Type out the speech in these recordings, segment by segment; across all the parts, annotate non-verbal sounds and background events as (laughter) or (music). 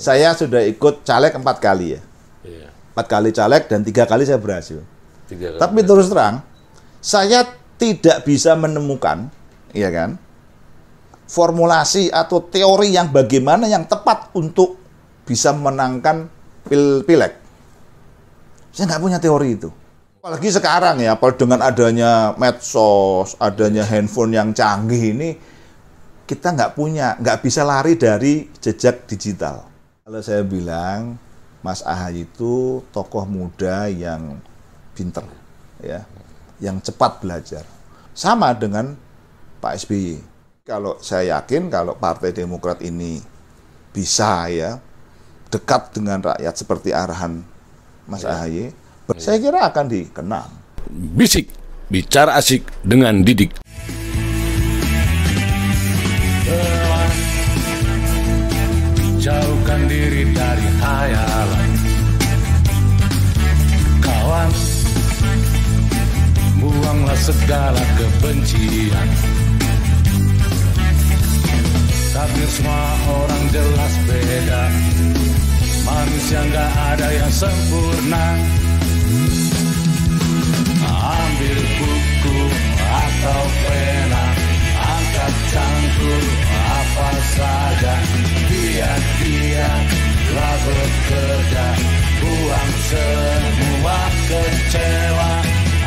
saya sudah ikut caleg empat kali ya. Iya. Empat kali caleg dan tiga kali saya berhasil. kali. Tapi terus terang, saya tidak bisa menemukan, ya kan, formulasi atau teori yang bagaimana yang tepat untuk bisa menangkan pil pileg. Saya nggak punya teori itu. Apalagi sekarang ya, apalagi dengan adanya medsos, adanya handphone yang canggih ini, kita nggak punya, nggak bisa lari dari jejak digital. Kalau saya bilang Mas Ahaye itu tokoh muda yang pinter, ya, yang cepat belajar. Sama dengan Pak SBY. Kalau saya yakin kalau Partai Demokrat ini bisa ya dekat dengan rakyat seperti arahan Mas ya. Ahaye, ya. saya kira akan dikenang. Bisik, bicara asik dengan Didik. Jauhkan diri hayalan Kawan Buanglah segala kebencian Takdir semua orang jelas beda Manusia nggak ada yang sempurna Ambil buku atau pena Angkat cangkul apa saja Biar biar Larut bekerja, Buang semua kecewa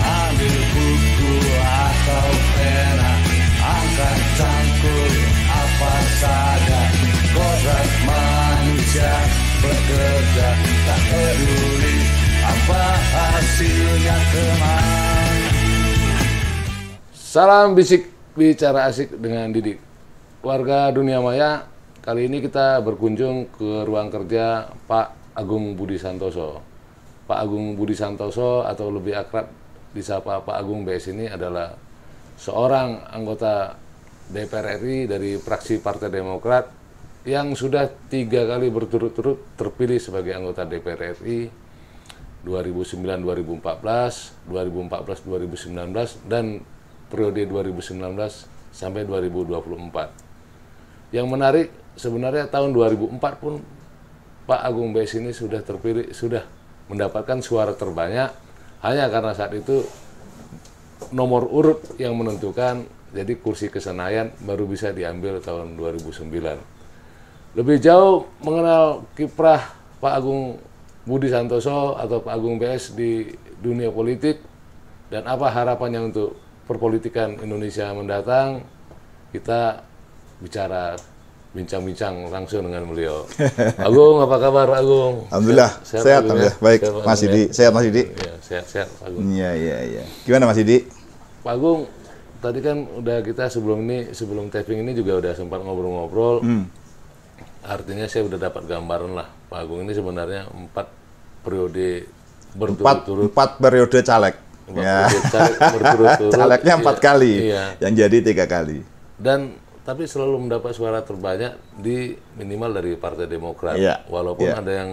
Ambil buku atau pena Angkat cangkul apa saja Kodrat manusia bekerja Tak peduli apa hasilnya kemana Salam bisik bicara asik dengan Didik. Warga dunia maya Kali ini kita berkunjung ke ruang kerja Pak Agung Budi Santoso. Pak Agung Budi Santoso atau lebih akrab disapa Pak Agung BS ini adalah seorang anggota DPR RI dari fraksi Partai Demokrat yang sudah tiga kali berturut-turut terpilih sebagai anggota DPR RI 2009 2014, 2014 2019 dan periode 2019 sampai 2024. Yang menarik sebenarnya tahun 2004 pun Pak Agung Bes ini sudah terpilih, sudah mendapatkan suara terbanyak hanya karena saat itu nomor urut yang menentukan jadi kursi kesenayan baru bisa diambil tahun 2009. Lebih jauh mengenal kiprah Pak Agung Budi Santoso atau Pak Agung BS di dunia politik dan apa harapannya untuk perpolitikan Indonesia mendatang kita bicara bincang-bincang langsung dengan beliau. (laughs) Agung, apa kabar Agung? Alhamdulillah, sehat, sehat ya? alhamdulillah. Baik, sehat, Mas Didi. Sehat Mas Didi? Ya, sehat, sehat Agung. Iya, iya, iya. Gimana Mas Didi? Pak Agung, tadi kan udah kita sebelum ini, sebelum taping ini juga udah sempat ngobrol-ngobrol. Hmm. Artinya saya udah dapat gambaran lah, Pak Agung ini sebenarnya empat periode berturut-turut. Empat, empat periode caleg. Empat ya. periode caleg (laughs) berturut-turut. Calegnya empat ya. kali, iya. yang jadi tiga kali. Dan tapi selalu mendapat suara terbanyak di minimal dari Partai Demokrat. Yeah. Walaupun yeah. ada yang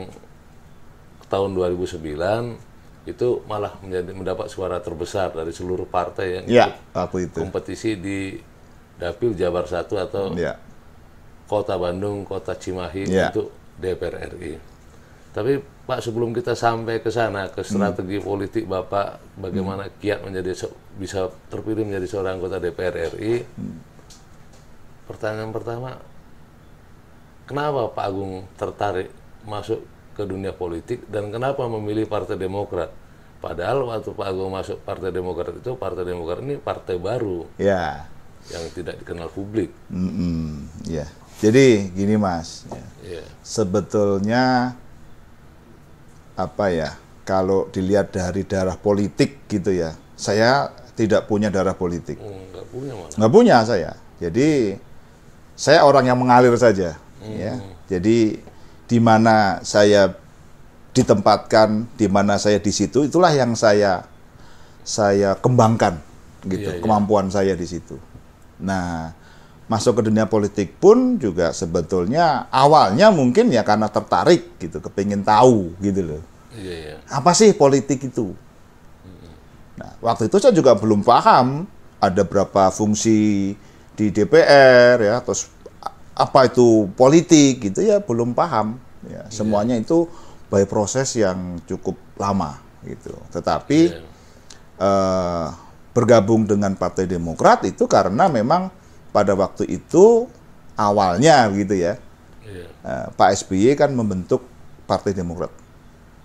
tahun 2009 itu malah menjadi mendapat suara terbesar dari seluruh partai yang yeah, aku itu. kompetisi di Dapil Jabar 1 atau yeah. Kota Bandung, Kota Cimahi yeah. untuk DPR RI. Tapi Pak sebelum kita sampai ke sana ke strategi hmm. politik Bapak bagaimana hmm. kiat menjadi bisa terpilih menjadi seorang anggota DPR RI. Hmm pertanyaan pertama, kenapa Pak Agung tertarik masuk ke dunia politik dan kenapa memilih Partai Demokrat? Padahal waktu Pak Agung masuk Partai Demokrat itu Partai Demokrat ini partai baru, ya, yang tidak dikenal publik. Mm -mm, ya. Jadi gini Mas, ya. Yeah. sebetulnya apa ya? Kalau dilihat dari darah politik gitu ya, saya tidak punya darah politik. Hmm, nggak punya punya saya. Jadi saya orang yang mengalir saja hmm. ya jadi di mana saya ditempatkan di mana saya di situ itulah yang saya saya kembangkan gitu iya, iya. kemampuan iya. saya di situ nah masuk ke dunia politik pun juga sebetulnya awalnya mungkin ya karena tertarik gitu kepingin tahu gitu loh iya, iya. apa sih politik itu hmm. nah waktu itu saya juga belum paham ada berapa fungsi di DPR ya terus apa itu politik gitu ya belum paham ya yeah. semuanya itu by proses yang cukup lama gitu tetapi yeah. eh, bergabung dengan Partai Demokrat itu karena memang pada waktu itu awalnya gitu ya yeah. eh, Pak SBY kan membentuk Partai Demokrat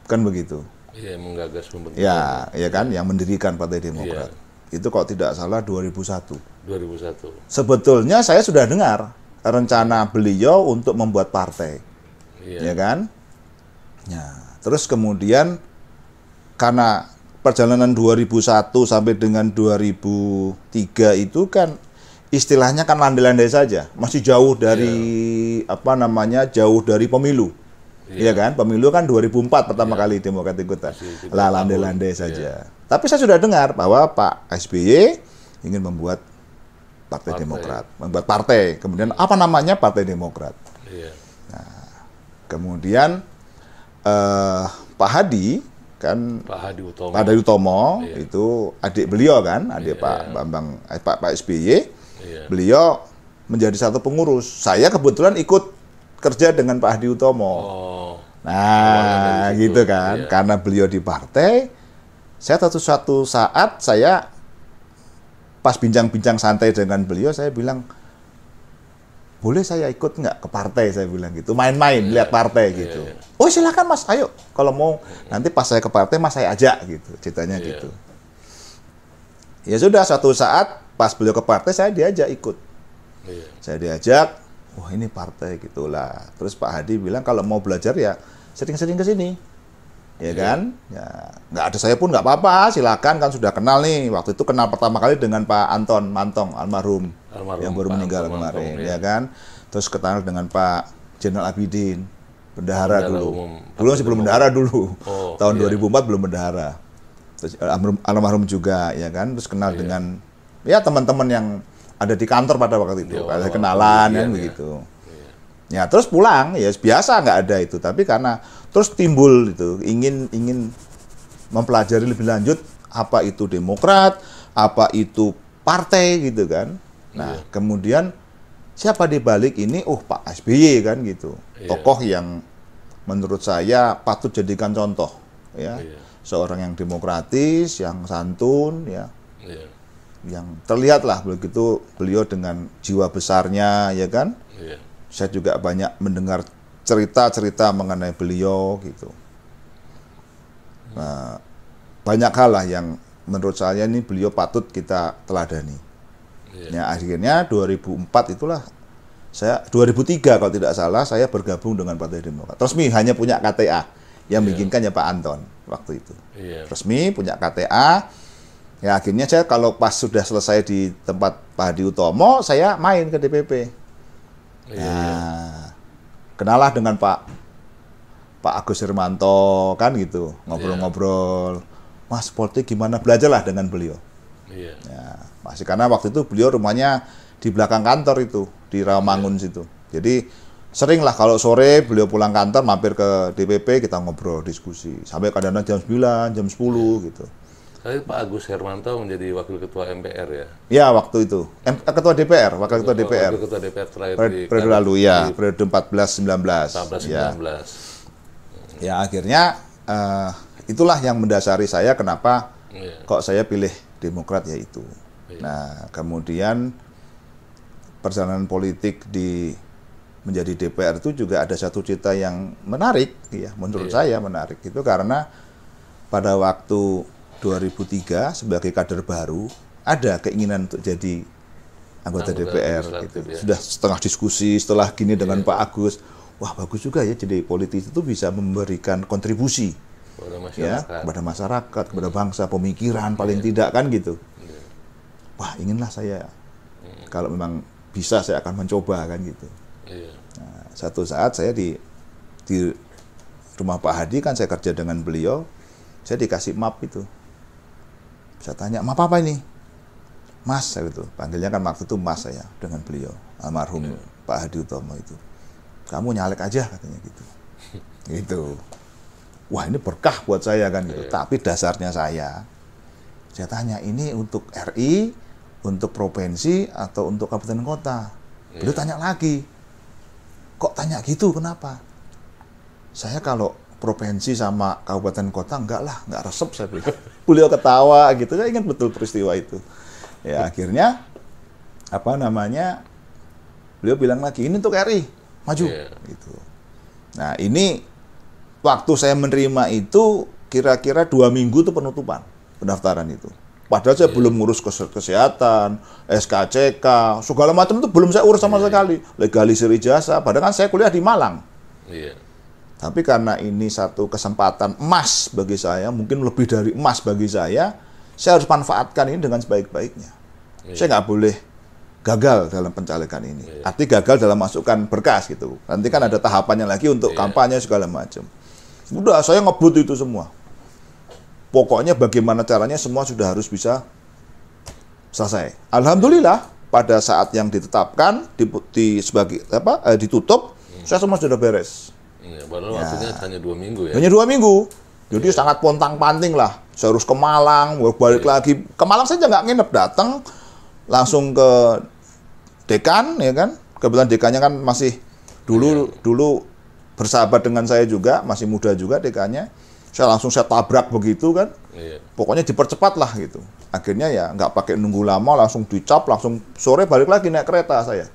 kan begitu Iya, menggagas membentuk. Ya, ya kan, yang mendirikan Partai Demokrat. Iya itu kalau tidak salah 2001. 2001. Sebetulnya saya sudah dengar rencana beliau untuk membuat partai. Iya. Ya kan? Ya, terus kemudian karena perjalanan 2001 sampai dengan 2003 itu kan istilahnya kan landai-landai saja, masih jauh dari iya. apa namanya? jauh dari pemilu. Iya, iya. kan? Pemilu kan 2004 pertama iya. kali Demokrat ikutan. Lah landai-landai saja. Iya. Tapi saya sudah dengar bahwa Pak SBY ingin membuat Partai, partai. Demokrat, membuat partai. Kemudian apa namanya Partai Demokrat? Iya. Nah, kemudian uh, Pak Hadi kan Pak Hadi Utomo, Pak Hadi Utomo iya. itu adik beliau kan, adik iya, Pak iya. Bambang eh, Pak Pak SBY. Iya. Beliau menjadi satu pengurus. Saya kebetulan ikut kerja dengan Pak Hadi Utomo. Oh. Nah, gitu kan. Iya. Karena beliau di partai, saya satu suatu saat saya pas bincang-bincang santai dengan beliau, saya bilang, boleh saya ikut nggak ke partai saya bilang gitu main-main iya, lihat partai iya, gitu iya. oh silakan mas ayo kalau mau nanti pas saya ke partai mas saya ajak gitu ceritanya gitu ya sudah suatu saat pas beliau ke partai saya diajak ikut saya diajak wah ini partai gitulah terus Pak Hadi bilang kalau mau belajar ya sering-sering ke sini ya iya. kan? Ya, nggak ada saya pun nggak apa-apa, silakan kan sudah kenal nih. Waktu itu kenal pertama kali dengan Pak Anton Mantong almarhum, almarhum yang baru Pak meninggal Anton kemarin, Mantong, ya. ya kan? Terus ketemu dengan Pak Jenderal Abidin, bendahara dulu, dulu. Umum. Dulu belum bendahara dulu. Oh, Tahun iya. 2004 belum bendahara. Terus eh, almarhum juga ya kan, terus kenal iya. dengan ya teman-teman yang ada di kantor pada waktu itu, iya, ada kenalan iya, kan begitu. Ya terus pulang ya biasa nggak ada itu tapi karena terus timbul itu ingin ingin mempelajari lebih lanjut apa itu Demokrat, apa itu partai gitu kan. Nah, iya. kemudian siapa di balik ini? Oh, Pak SBY kan gitu. iya. Tokoh yang menurut saya patut jadikan contoh ya. iya. Seorang yang demokratis, yang santun ya. yang Yang terlihatlah begitu beliau dengan jiwa besarnya ya kan. iya. Saya juga banyak mendengar cerita-cerita mengenai beliau gitu. Nah, banyak hal lah yang menurut saya ini beliau patut kita teladani. Yeah. Ya, akhirnya 2004 itulah saya 2003 kalau tidak salah saya bergabung dengan Partai Demokrat. Resmi hanya punya KTA yang yeah. bikinkannya Pak Anton waktu itu. Yeah. Resmi punya KTA. Ya akhirnya saya kalau pas sudah selesai di tempat Pak Hadi Utomo, saya main ke DPP. Iya, iya. nah, iya. kenalah dengan Pak Pak Agus Hermanto kan gitu ngobrol-ngobrol. Iya. Mas Polti gimana belajarlah dengan beliau. Iya. Ya, masih karena waktu itu beliau rumahnya di belakang kantor itu di Rawamangun iya. situ. Jadi seringlah kalau sore beliau pulang kantor mampir ke DPP kita ngobrol diskusi sampai kadang-kadang jam 9, jam 10 iya. gitu sekali Pak Agus Hermanto menjadi wakil ketua MPR ya. Ya waktu itu. M eh, ketua DPR, wakil ketua, ketua DPR. ketua DPR terakhir per di periode lalu ya, di, periode 14 19. 14 ya. Ya akhirnya uh, itulah yang mendasari saya kenapa ya. kok saya pilih Demokrat yaitu. Ya. Iya. Nah, kemudian perjalanan politik di menjadi DPR itu juga ada satu cita yang menarik ya menurut ya. saya menarik itu karena pada waktu 2003 sebagai kader baru ada keinginan untuk jadi anggota, anggota DPR gitu. Ya. Sudah setengah diskusi setelah gini ya. dengan Pak Agus, wah bagus juga ya jadi politisi itu bisa memberikan kontribusi kepada ya, masyarakat, ya, kepada, masyarakat kepada iya. bangsa, pemikiran ya. paling iya. tidak kan gitu. Iya. Wah, inginlah saya kalau memang bisa saya akan mencoba kan gitu. Nah, satu saat saya di di rumah Pak Hadi kan saya kerja dengan beliau, saya dikasih map itu saya tanya, "Ma apa ini?" Mas saya itu, panggilnya kan waktu itu Mas saya dengan beliau, almarhum hmm. Pak Hadi Utomo itu. Kamu nyalek aja katanya gitu. (laughs) itu Wah, ini berkah buat saya kan gitu. Iya. Tapi dasarnya saya saya tanya ini untuk RI, untuk provinsi atau untuk kabupaten kota. Beliau iya. tanya lagi. Kok tanya gitu? Kenapa? Saya kalau provinsi sama kabupaten kota enggak lah enggak resep saya beliau (laughs) beliau ketawa gitu saya ingat betul peristiwa itu ya akhirnya apa namanya beliau bilang lagi ini untuk RI maju yeah. gitu nah ini waktu saya menerima itu kira-kira dua minggu itu penutupan pendaftaran itu padahal saya yeah. belum ngurus kesehatan SKCK segala macam itu belum saya urus sama yeah. Iya. sekali legalisir ijazah padahal kan saya kuliah di Malang yeah tapi karena ini satu kesempatan emas bagi saya, mungkin lebih dari emas bagi saya, saya harus manfaatkan ini dengan sebaik-baiknya. Iya. Saya nggak boleh gagal dalam pencalekan ini. Iya. Arti gagal dalam masukkan berkas gitu. Nanti kan ada tahapannya lagi untuk iya. kampanye segala macam. Sudah, saya ngebut itu semua. Pokoknya bagaimana caranya semua sudah harus bisa selesai. Alhamdulillah pada saat yang ditetapkan di, di sebagai apa eh, ditutup, iya. saya semua sudah beres baru iya, ya. waktunya hanya dua minggu ya. Hanya dua minggu. Jadi yeah. sangat pontang panting lah. Saya harus ke Malang, balik yeah. lagi. Ke Malang saja nggak nginep, datang langsung ke dekan, ya kan? Kebetulan dekannya kan masih dulu yeah. dulu bersahabat dengan saya juga, masih muda juga dekannya. Saya langsung saya tabrak begitu kan. Yeah. Pokoknya dipercepat lah gitu. Akhirnya ya nggak pakai nunggu lama, langsung dicap, langsung sore balik lagi naik kereta saya.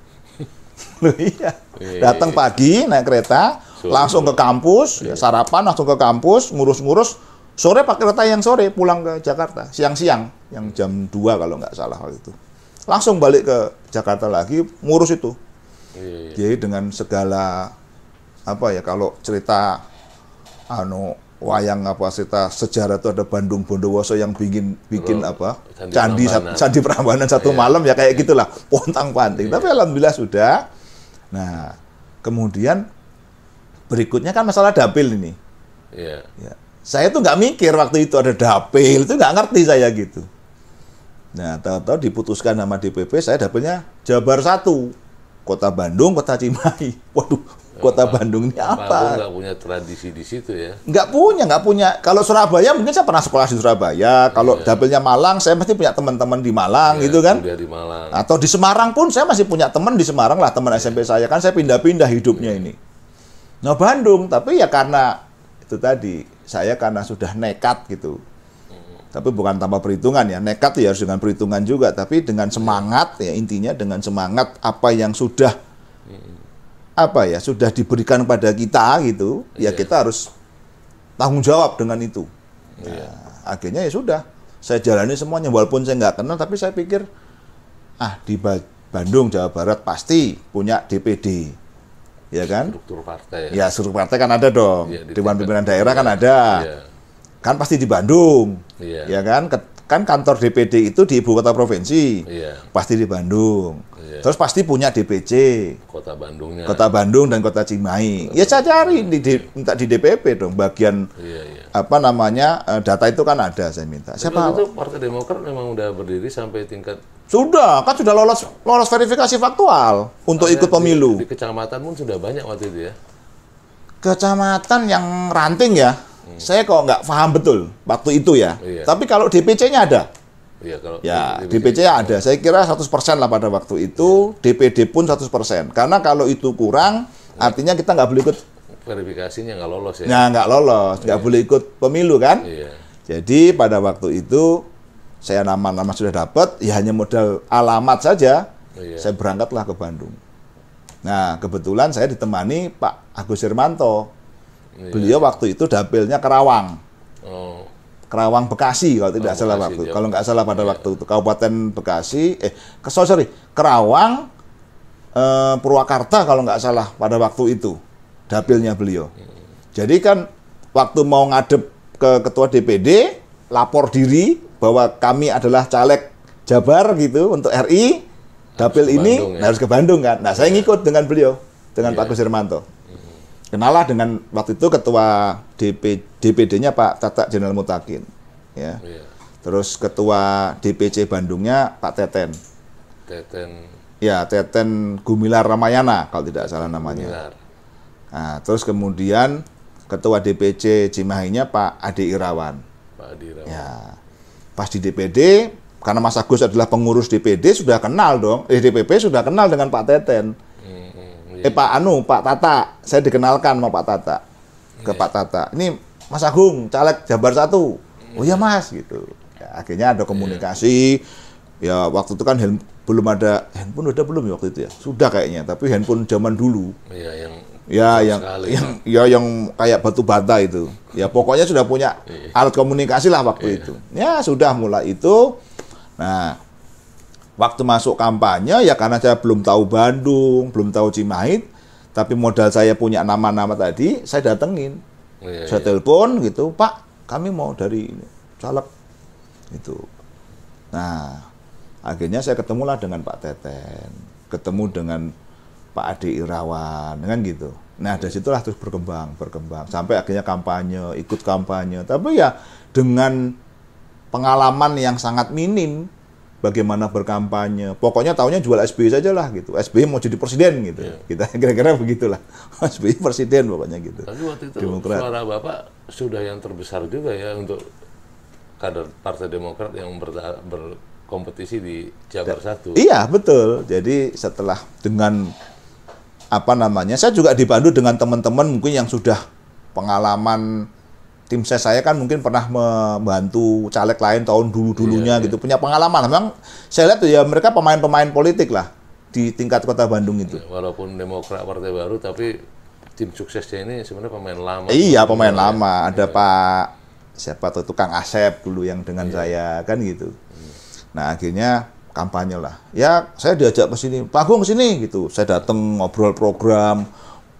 (laughs) Loh iya Datang pagi naik kereta, so, langsung ke kampus, ya, sarapan langsung ke kampus, ngurus-ngurus. Sore pakai kereta yang sore pulang ke Jakarta, siang-siang yang jam 2 kalau nggak salah waktu itu. Langsung balik ke Jakarta lagi ngurus itu. Iya. Jadi dengan segala apa ya kalau cerita anu wayang apa cerita sejarah itu ada Bandung Bondowoso yang bikin bikin Lalu, apa candi candi Prambanan satu iya. malam ya kayak iya. gitulah pontang panting iya. tapi alhamdulillah sudah Nah, kemudian berikutnya kan masalah dapil ini. Yeah. Ya. Saya tuh nggak mikir waktu itu ada dapil, itu nggak ngerti saya gitu. Nah, tahu-tahu diputuskan nama DPP, saya dapilnya Jabar 1, Kota Bandung, Kota Cimahi. (laughs) Waduh, kota Bandung ini apa? Bandung nggak punya tradisi di situ ya? Nggak punya, nggak punya. Kalau Surabaya mungkin saya pernah sekolah di Surabaya. Kalau yeah. dapilnya Malang, saya pasti punya teman-teman di Malang yeah, gitu kan? Di Malang. Atau di Semarang pun saya masih punya teman di Semarang lah, teman iya. SMP saya kan saya pindah-pindah hidupnya ini. Nah Bandung, tapi ya karena itu tadi saya karena sudah nekat gitu. Hmm. Tapi bukan tanpa perhitungan ya, nekat ya harus dengan perhitungan juga. Tapi dengan iya. semangat ya intinya dengan semangat apa yang sudah hmm apa ya sudah diberikan pada kita gitu yeah. ya iya. kita harus tanggung jawab dengan itu iya. nah, akhirnya ya sudah saya jalani semuanya walaupun saya nggak kenal tapi saya pikir ah di ba Bandung Jawa Barat pasti punya DPD ya kan struktur partai ya struktur partai kan ada dong ya, di dewan pimpinan daerah ya, kan iya. ada ya. kan pasti di Bandung ya, ya kan Ket kan kantor DPD itu di ibu kota provinsi, iya. pasti di Bandung. Iya. Terus pasti punya DPC. Kota Bandungnya. Kota Bandung dan Kota Cimahi. Kota ya saya cari di, di minta di DPP dong bagian iya, iya. apa namanya eh, data itu kan ada saya minta. Tapi Siapa? Itu Partai Demokrat memang udah berdiri sampai tingkat sudah, kan sudah lolos lolos verifikasi faktual untuk ikut pemilu. Di, di kecamatan pun sudah banyak waktu itu ya. Kecamatan yang ranting ya. Hmm. Saya kok nggak paham betul waktu itu ya. Iya. Tapi kalau DPC-nya ada. Iya, kalau ya, DPC, DPC ada. Iya. Saya kira 100% lah pada waktu itu, iya. DPD pun 100%. Karena kalau itu kurang, iya. artinya kita nggak boleh ikut verifikasinya nggak lolos ya. Nah, nggak lolos, nggak iya. boleh ikut pemilu kan? Iya. Jadi pada waktu itu saya nama-nama sudah dapat, ya hanya modal alamat saja. Iya. Saya berangkatlah ke Bandung. Nah, kebetulan saya ditemani Pak Agus Irmanto. Iya. Beliau waktu itu dapilnya Kerawang. Oh. Kerawang Bekasi kalau tidak oh, salah Bekasi, waktu. Ya. Kalau nggak salah pada iya. waktu itu Kabupaten Bekasi eh sorry, sorry Kerawang eh, Purwakarta kalau nggak salah pada waktu itu dapilnya beliau. Iya. Jadi kan waktu mau ngadep ke ketua DPD lapor diri bahwa kami adalah caleg Jabar gitu untuk RI dapil harus ini Bandung, ya? harus ke Bandung kan. Nah, saya ngikut dengan beliau dengan Pak Gus Hermanto kenalah dengan waktu itu ketua DP, DPD-nya Pak Tata Jenderal Mutakin ya. Oh, iya. Terus ketua DPC Bandungnya Pak Teten. Teten. Ya, Teten Gumilar Ramayana kalau tidak salah namanya. Gumilar. Nah, terus kemudian ketua DPC Cimahinya Pak Adi Irawan. Pak Adi Irawan. Ya. Pas di DPD karena Mas Agus adalah pengurus DPD sudah kenal dong, eh, DPP sudah kenal dengan Pak Teten eh Pak Anu Pak Tata saya dikenalkan sama Pak Tata ke yeah. Pak Tata ini Mas Agung caleg Jabar satu oh ya Mas gitu ya, akhirnya ada komunikasi yeah. ya waktu itu kan hand, belum ada handphone udah belum ya waktu itu ya sudah kayaknya tapi handphone zaman dulu yeah, yang ya yang sekali, yang ya. ya yang kayak batu bata itu ya pokoknya sudah punya iya. alat komunikasi lah waktu iya. itu ya sudah mulai itu nah waktu masuk kampanye ya karena saya belum tahu Bandung, belum tahu Cimahi, tapi modal saya punya nama-nama tadi, saya datengin. Oh, iya, saya iya. telepon gitu, Pak, kami mau dari caleg itu. Nah, akhirnya saya ketemulah dengan Pak Teten, ketemu dengan Pak Adi Irawan, kan gitu. Nah, dari situlah terus berkembang, berkembang sampai akhirnya kampanye, ikut kampanye. Tapi ya dengan pengalaman yang sangat minim, bagaimana berkampanye. Pokoknya tahunya jual SBY saja lah gitu. SBY mau jadi presiden gitu. Yeah. Kita (laughs) kira-kira begitulah. SBY (laughs) presiden pokoknya gitu. Tapi waktu itu Demokrat. suara Bapak sudah yang terbesar juga ya untuk kader Partai Demokrat yang ber berkompetisi di Jabar satu. Iya, betul. Jadi setelah dengan apa namanya, saya juga dibantu dengan teman-teman mungkin yang sudah pengalaman tim saya saya kan mungkin pernah membantu caleg lain tahun dulu-dulunya yeah, iya. gitu punya pengalaman. Memang saya lihat ya mereka pemain-pemain politik lah di tingkat kota Bandung itu. yeah, walaupun Demokrat partai baru tapi tim suksesnya ini sebenarnya pemain lama. Iya, iya. pemain ya. lama. Iya. Ada yeah. Pak siapa tuh tukang Asep dulu yang dengan yeah. saya kan gitu. yeah. Nah, akhirnya kampanye lah. Ya, saya diajak ke sini, Pak Agung sini gitu. Saya datang ngobrol program,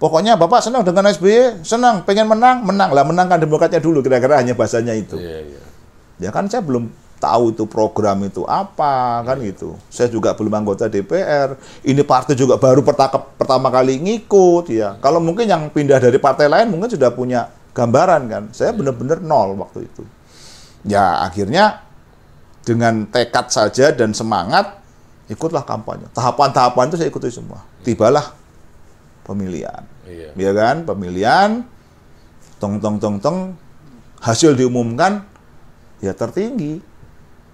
Pokoknya Bapak senang dengan SBY, senang, pengen menang, menang lah, menangkan demokratnya dulu, kira-kira hanya bahasanya itu. Yeah, yeah. Ya kan saya belum tahu itu program itu apa, kan iya. gitu. Saya juga belum anggota DPR, ini partai juga baru pertakep, pertama kali ngikut, ya. Kalau mungkin yang pindah dari partai lain mungkin sudah punya gambaran kan. Saya iya. benar-benar nol waktu itu. Ya akhirnya dengan tekad saja dan semangat, ikutlah kampanye. Tahapan-tahapan itu saya ikuti semua. Tibalah pemilihan. Iya. Ya kan? Pemilihan tong tong tong tong hasil diumumkan ya tertinggi.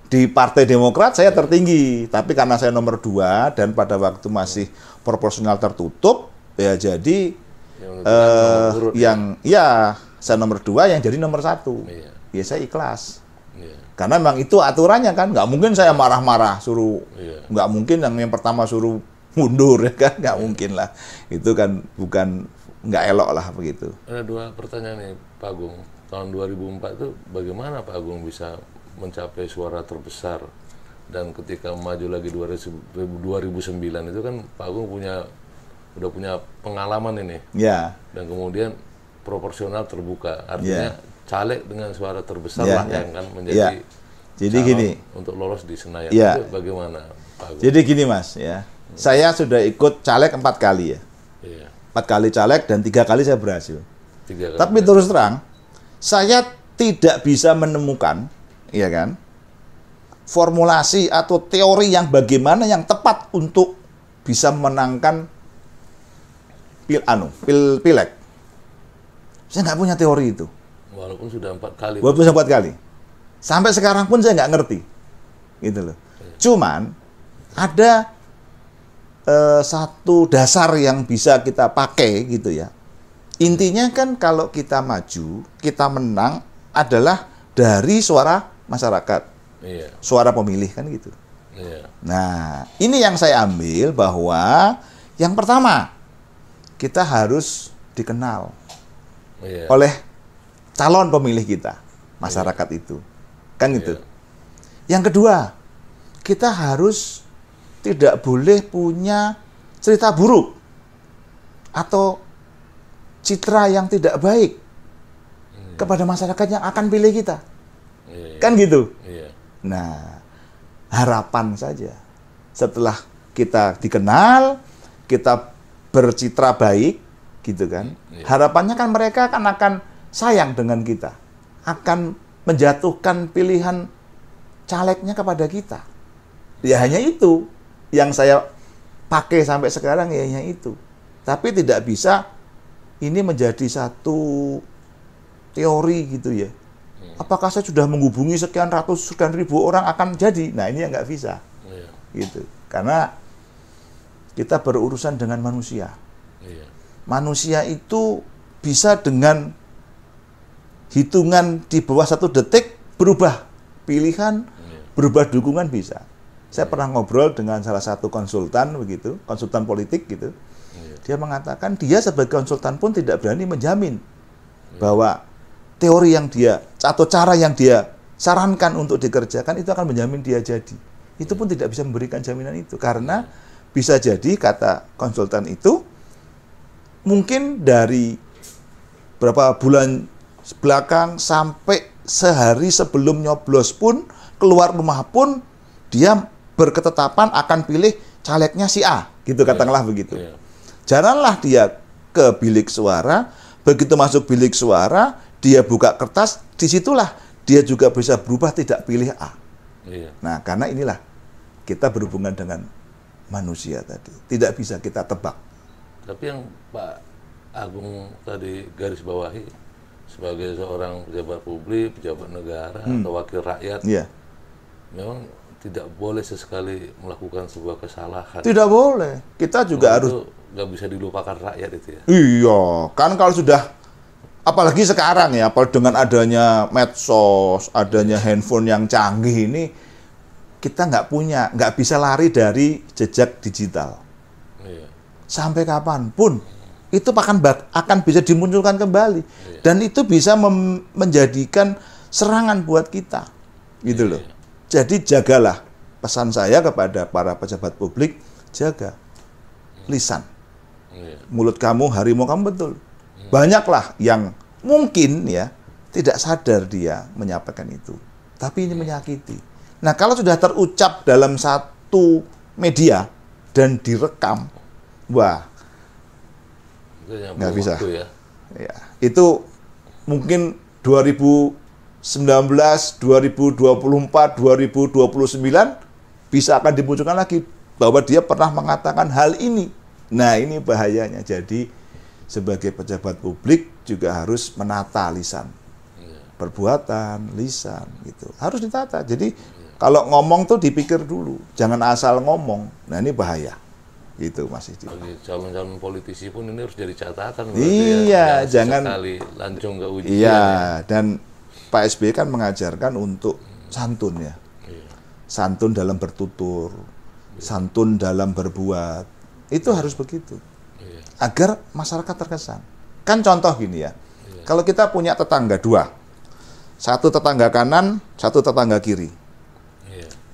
Di Partai Demokrat saya tertinggi, tapi karena saya nomor dua dan pada waktu masih proporsional tertutup, ya jadi yang, uh, yang ya. ya saya nomor dua yang jadi nomor satu. Iya. Ya saya ikhlas. Iya. Karena memang itu aturannya kan, nggak mungkin saya marah-marah suruh, iya. nggak mungkin yang yang pertama suruh mundur ya kan nggak mungkin lah itu kan bukan nggak elok lah begitu ada dua pertanyaan nih Pak Agung tahun 2004 itu bagaimana Pak Agung bisa mencapai suara terbesar dan ketika maju lagi 2009 itu kan Pak Agung punya udah punya pengalaman ini ya dan kemudian proporsional terbuka artinya ya. caleg dengan suara terbesar ya, lah ya. yang kan ya. menjadi ya. jadi gini untuk lolos di Senayan ya. itu bagaimana Pak Agung? jadi gini Mas ya saya sudah ikut caleg empat kali ya. Iya. Empat kali caleg dan tiga kali saya berhasil. Tiga kali. Tapi terus terang, saya tidak bisa menemukan, ya kan, formulasi atau teori yang bagaimana yang tepat untuk bisa menangkan pil anu pil pilek. Saya nggak punya teori itu. Walaupun sudah empat kali. Walaupun sudah empat kali. Sampai sekarang pun saya nggak ngerti, gitu loh. Iya. Cuman ada Eh, satu dasar yang bisa kita pakai gitu ya. Intinya kan kalau kita maju, kita menang adalah dari suara masyarakat, iya. suara pemilih kan gitu. Iya. Nah, ini yang saya ambil bahwa yang pertama kita harus dikenal iya. oleh calon pemilih kita, iya. masyarakat iya. itu, kan gitu. Iya. Yang kedua, kita harus tidak boleh punya cerita buruk atau citra yang tidak baik iya. kepada masyarakat yang akan pilih kita. Yeah. Kan gitu? Yeah. Nah, harapan saja. Setelah kita dikenal, kita bercitra baik, gitu kan. Iya. Harapannya kan mereka kan akan sayang dengan kita. Akan menjatuhkan pilihan calegnya kepada kita. Ya hanya itu yang saya pakai sampai sekarang ya hanya itu. Tapi tidak bisa ini menjadi satu teori gitu ya. Hmm. Apakah saya sudah menghubungi sekian ratus sekian ribu orang akan jadi? Nah ini yang nggak bisa, iya. gitu. Karena kita berurusan dengan manusia. Iya. Manusia itu bisa dengan hitungan di bawah satu detik berubah pilihan, iya. berubah dukungan bisa. Saya pernah ngobrol dengan salah satu konsultan begitu, konsultan politik gitu. Iya. Dia mengatakan dia sebagai konsultan pun tidak berani menjamin iya. bahwa teori yang dia atau cara yang dia sarankan untuk dikerjakan itu akan menjamin dia jadi. Itu pun tidak bisa memberikan jaminan itu karena bisa jadi kata konsultan itu mungkin dari berapa bulan belakang sampai sehari sebelum nyoblos pun keluar rumah pun dia berketetapan akan pilih calegnya si A, gitu iya. katakanlah yeah. begitu. Yeah. Jalanlah dia ke bilik suara, begitu masuk bilik suara, dia buka kertas, disitulah dia juga bisa berubah tidak pilih A. Yeah. Nah, karena inilah kita berhubungan dengan manusia tadi, tidak bisa kita tebak. Tapi yang Pak Agung tadi garis bawahi sebagai seorang pejabat publik, pejabat negara hmm. atau wakil rakyat, yeah. memang tidak boleh sesekali melakukan sebuah kesalahan. Tidak boleh. Kita juga harus nggak bisa dilupakan rakyat itu ya. Iya, kan kalau sudah apalagi sekarang ya, apalagi dengan adanya medsos, adanya handphone yang canggih ini kita nggak punya, nggak bisa lari dari jejak digital. Iya. Sampai kapanpun itu akan akan bisa dimunculkan kembali iya. dan itu bisa menjadikan serangan buat kita, gitu iya. loh. Jadi jagalah. Pesan saya kepada para pejabat publik, jaga lisan. Iya. Mulut kamu, harimau kamu betul. Iya. Banyaklah yang mungkin ya tidak sadar dia menyampaikan itu. Tapi ini iya. menyakiti. Nah, kalau sudah terucap dalam satu media dan direkam, wah, nggak bisa. ya. ya, itu mungkin 2000 2024, 2029 bisa akan dimunculkan lagi bahwa dia pernah mengatakan hal ini. Nah, ini bahayanya. Jadi sebagai pejabat publik juga harus menata lisan. Iya. Perbuatan, lisan gitu. Harus ditata. Jadi kalau ngomong tuh dipikir dulu, jangan asal ngomong. Nah, ini bahaya gitu masih. di Bagi calon-calon politisi pun ini harus jadi catatan. Ya. Iya, ya. jangan sekali lancung ke ujian. Iya, ya. dan Pak SBY kan mengajarkan untuk santun ya. Iya. Santun dalam bertutur, iya. santun dalam berbuat. Itu harus begitu. Iya. Agar masyarakat terkesan. Kan contoh gini ya. Kalau kita punya tetangga dua. Satu tetangga kanan, satu tetangga kiri.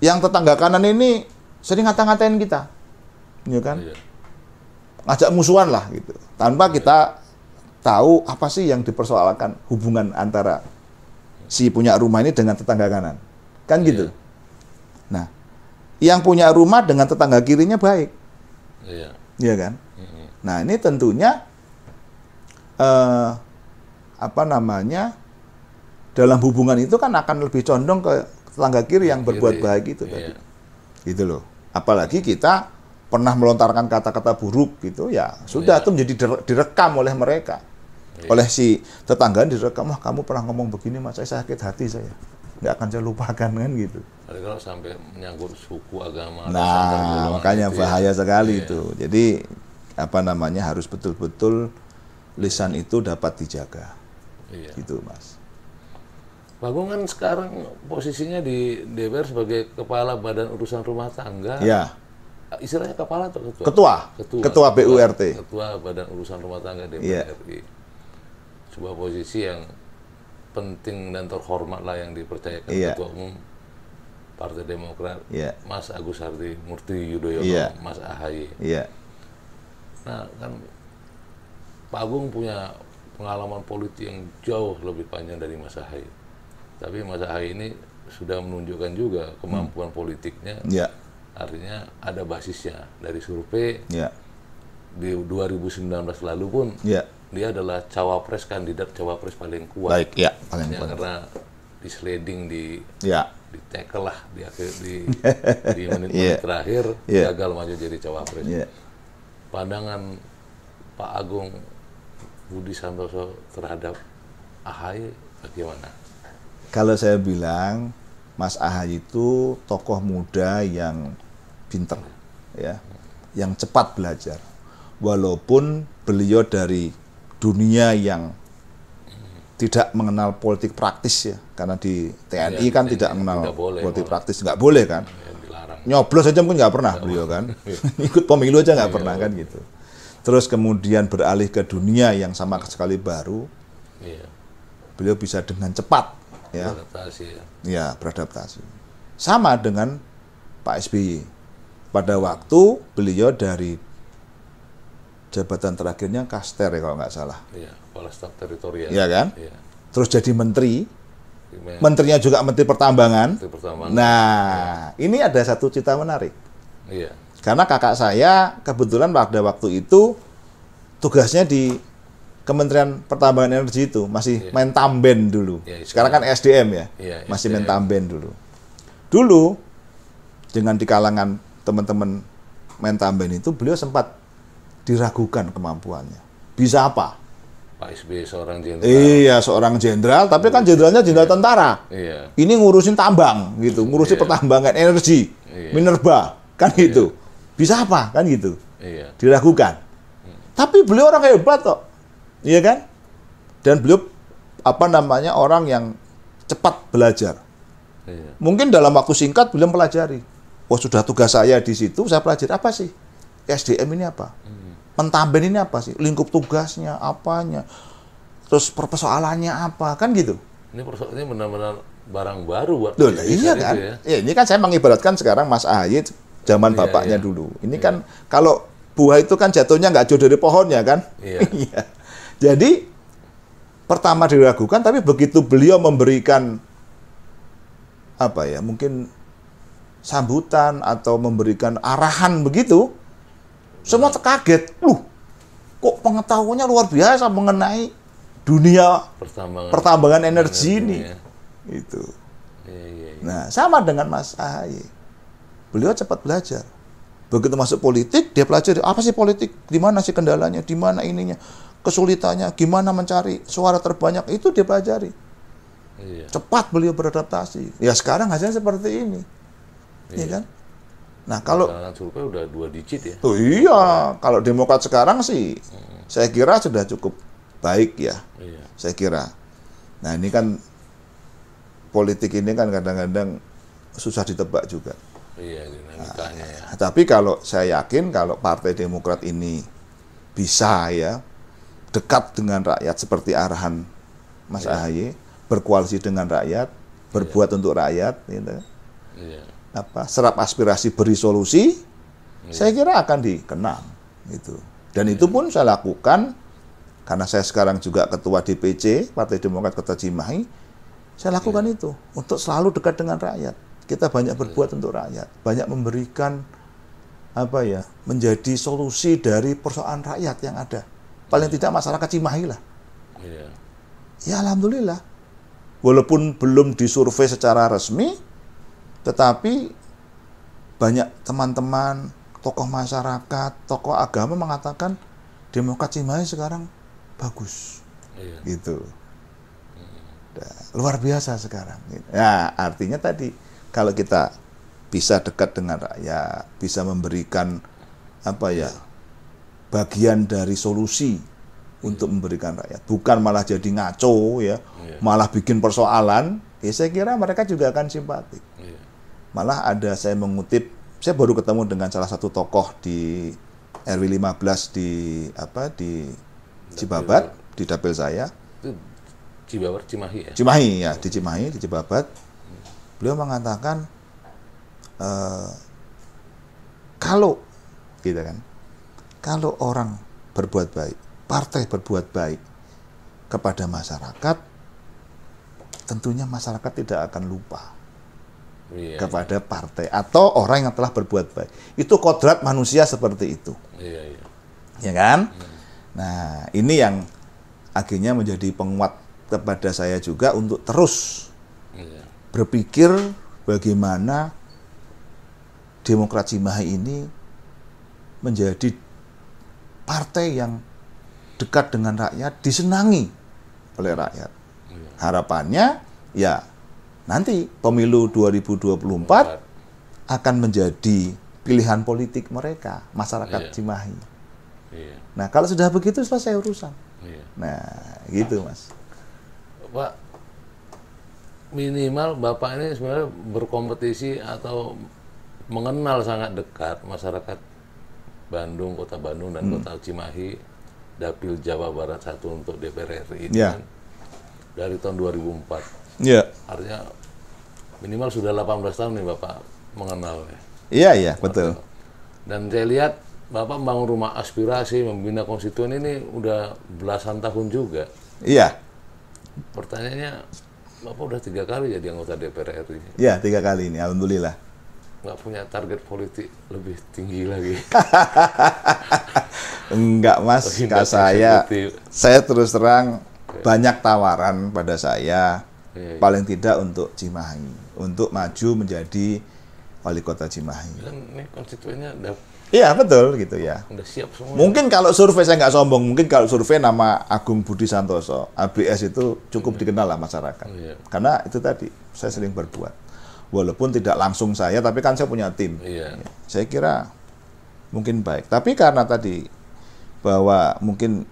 Yang tetangga kanan ini sering ngata-ngatain kita. Ya kan? Ngajak musuhan lah gitu. Tanpa kita tahu apa sih yang dipersoalkan hubungan antara si punya rumah ini dengan tetangga kanan. Kan iya. gitu. Nah, yang punya rumah dengan tetangga kirinya baik. Iya. Yeah. kan? mm Nah, ini tentunya uh, apa namanya? dalam hubungan itu kan akan lebih condong ke tetangga kiri yang berbuat kiri. baik itu tadi. Iya. Gitu loh. Apalagi kita pernah melontarkan kata-kata buruk gitu ya, sudah iya. itu menjadi direkam oleh mereka. Iya. oleh si tetangga direkam wah kamu pernah ngomong begini mas saya sakit hati saya nggak akan saya lupakan kan gitu Tapi kalau sampai menyangkut suku agama nah makanya itu ya. bahaya ya. sekali yeah. itu jadi apa namanya harus betul-betul lisan itu dapat dijaga yeah. gitu mas Bagong kan sekarang posisinya di DPR sebagai kepala badan urusan rumah tangga. Ya. Istilahnya kepala atau ketua? Ketua. Ketua, ketua BURT. Ketua, ketua badan urusan rumah tangga DPR ya. RI sebuah posisi yang penting dan terhormat lah yang dipercayakan yeah. ketua umum Partai Demokrat, yeah. Mas Agus Hardi Murti Yudhoyono, yeah. Mas Ahaye. Yeah. Nah kan Pak Agung punya pengalaman politik yang jauh lebih panjang dari Mas Ahaye. Tapi Mas Ahaye ini sudah menunjukkan juga hmm. kemampuan hmm. politiknya. Yeah. Artinya ada basisnya dari survei. Yeah. Di 2019 lalu pun yeah dia adalah cawapres kandidat cawapres paling kuat. Baik, ya, paling ya, kuat. Karena di sliding di ya. di tackle lah di akhir di (laughs) di menit-menit yeah. terakhir yeah. gagal maju jadi cawapres. Yeah. Pandangan Pak Agung Budi Santoso terhadap AHY bagaimana? Kalau saya bilang Mas AHY itu tokoh muda yang pinter ya, yang cepat belajar. Walaupun beliau dari dunia yang tidak mengenal politik praktis ya karena di TNI ya, kan TNI tidak mengenal boleh, politik malah. praktis nggak boleh kan ya, nyoblos aja mungkin nggak pernah beliau kan (laughs) ikut pemilu aja nggak ya, pernah ya. kan iya. gitu terus kemudian beralih ke dunia yang sama iya. sekali baru ya. beliau bisa dengan cepat ya beradaptasi ya. ya beradaptasi sama dengan Pak SBY pada waktu beliau dari jabatan terakhirnya Kaster ya kalau nggak salah. Iya, Kepala Staf Teritorial. Iya kan? Iya. Terus jadi menteri. Iya. Menterinya juga menteri pertambangan. Menteri pertambangan. Nah, ya. ini ada satu cerita menarik. Iya. Karena kakak saya kebetulan pada waktu itu tugasnya di Kementerian Pertambangan Energi itu masih iya. main tamben dulu. iya. iya. Sekarang kan SDM ya, iya, iya. masih main tamben dulu. Dulu dengan di kalangan teman-teman main tamben itu beliau sempat diragukan kemampuannya. Bisa apa? Pak SBY seorang jenderal. Iya, seorang jenderal, tapi kan jenderalnya iya. jenderal tentara. Iya. Ini ngurusin tambang gitu, iya. ngurusin iya. pertambangan energi, iya. minerba, kan iya. gitu. Bisa apa? Kan gitu. Iya. Diragukan. Hmm. Tapi beliau orang hebat kok. Iya kan? Dan beliau apa namanya orang yang cepat belajar. Iya. Mungkin dalam waktu singkat beliau pelajari. oh sudah tugas saya di situ, saya pelajari apa sih? SDM ini apa? Iya Pentaben ini apa sih? Lingkup tugasnya, apanya? Terus persoalannya apa? Kan gitu. Ini persoalannya benar-benar barang baru buat Loh, nah, iya gitu kan? Ya. ya. ini kan saya mengibaratkan sekarang Mas Ahy zaman iya, bapaknya iya. dulu. Ini iya. kan kalau buah itu kan jatuhnya nggak jauh dari pohonnya kan? Iya. (laughs) iya. Jadi pertama diragukan tapi begitu beliau memberikan apa ya mungkin sambutan atau memberikan arahan begitu semua terkaget, loh kok pengetahuannya luar biasa mengenai dunia pertambangan, pertambangan energi, ini. Itu. Iya, iya, iya. Nah, sama dengan Mas Ahy, Beliau cepat belajar. Begitu masuk politik, dia pelajari apa sih politik, di mana sih kendalanya, di mana ininya, kesulitannya, gimana mencari suara terbanyak, itu dia pelajari. Iya. Cepat beliau beradaptasi. Ya sekarang hasilnya seperti ini. Iya. Ya kan? Nah kalau nah, survei udah dua digit ya. Oh iya, kalau Demokrat sekarang sih, hmm. saya kira sudah cukup baik ya, iya. saya kira. Nah ini kan politik ini kan kadang-kadang susah ditebak juga. Iya dinamikanya ya. nah, ya. Tapi kalau saya yakin kalau Partai Demokrat ini bisa ya dekat dengan rakyat seperti arahan Mas iya. Ahaye, berkoalisi dengan rakyat, berbuat iya. untuk rakyat, gitu. Iya apa serap aspirasi beri solusi, ya. saya kira akan dikenang itu. Dan ya. itu pun saya lakukan karena saya sekarang juga ketua DPC Partai Demokrat Kota Cimahi, saya lakukan ya. itu untuk selalu dekat dengan rakyat. Kita banyak iya. berbuat untuk rakyat, banyak memberikan apa ya menjadi solusi dari persoalan rakyat yang ada. Paling iya. tidak masyarakat Cimahi lah. Iya. Ya alhamdulillah. Walaupun belum disurvei secara resmi, tetapi banyak teman-teman, tokoh masyarakat, tokoh agama mengatakan Demokrat Cimahi sekarang bagus. Iya. Gitu. Nah, luar biasa sekarang. ya artinya tadi kalau kita bisa dekat dengan rakyat, bisa memberikan apa ya iya. bagian dari solusi iya. untuk memberikan rakyat, bukan malah jadi ngaco ya, iya. malah bikin persoalan. Ya saya kira mereka juga akan simpatik. iya. Malah ada saya mengutip, saya baru ketemu dengan salah satu tokoh di RW 15 di apa di Cibabat, di dapil saya. Cibabat Cimahi ya. Cimahi ya, di Cimahi di Cibabat. Beliau mengatakan e, kalau gitu kan. Kalau orang berbuat baik, partai berbuat baik kepada masyarakat, tentunya masyarakat tidak akan lupa yeah. kepada partai atau orang yang telah berbuat baik. Itu kodrat manusia seperti itu. Yeah, yeah. Ya kan? Yeah. Hmm. Nah, ini yang akhirnya menjadi penguat kepada saya juga untuk terus yeah. berpikir bagaimana demokrasi maha ini menjadi partai yang dekat dengan rakyat, disenangi oleh rakyat. Iya. Harapannya ya nanti pemilu 2024 akan menjadi pilihan politik mereka, masyarakat iya. Cimahi. Iya. Nah, kalau sudah begitu selesai urusan. Iya. Nah, gitu Mas. Pak, minimal Bapak ini sebenarnya berkompetisi atau mengenal sangat dekat masyarakat Bandung, Kota Bandung dan hmm. Kota Cimahi, Dapil Jawa Barat satu untuk DPR RI. Yeah. Iya. dari tahun 2004 Iya. Artinya minimal sudah 18 tahun nih Bapak mengenal ya. Iya, iya, betul. Dan saya lihat Bapak membangun rumah aspirasi, membina konstituen ini udah belasan tahun juga. Iya. Pertanyaannya, Bapak udah tiga kali jadi anggota DPR RI. Iya, tiga kali ini, Alhamdulillah. Nggak punya target politik lebih tinggi lagi. (laughs) Enggak, Mas. Kak saya, saya terus terang okay. banyak tawaran pada saya Iya, iya. paling tidak untuk Cimahi untuk maju menjadi wali kota Cimahi. ini konstituennya udah Iya betul gitu ya. Udah siap semua. Mungkin kalau survei saya nggak sombong, mungkin kalau survei nama Agung Budi Santoso ABS itu cukup hmm. dikenal lah masyarakat. Oh, karena itu tadi saya sering berbuat, walaupun tidak langsung saya, tapi kan saya punya tim. Iya. Saya kira mungkin baik. Tapi karena tadi bahwa mungkin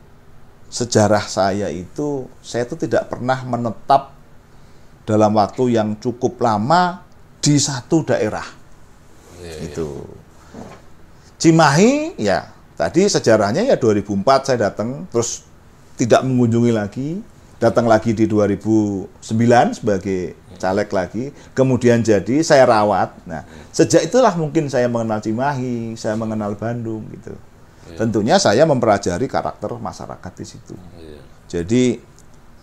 sejarah saya itu saya itu tidak pernah menetap dalam waktu yang cukup lama di satu daerah. Yeah, iya. itu. yeah. Cimahi ya tadi sejarahnya ya 2004 saya datang terus tidak mengunjungi lagi, datang lagi di 2009 sebagai caleg lagi, kemudian jadi saya rawat. Nah, sejak itulah mungkin saya mengenal Cimahi, saya mengenal Bandung gitu. Iya. Tentunya saya mempelajari karakter masyarakat di situ. Iya. Jadi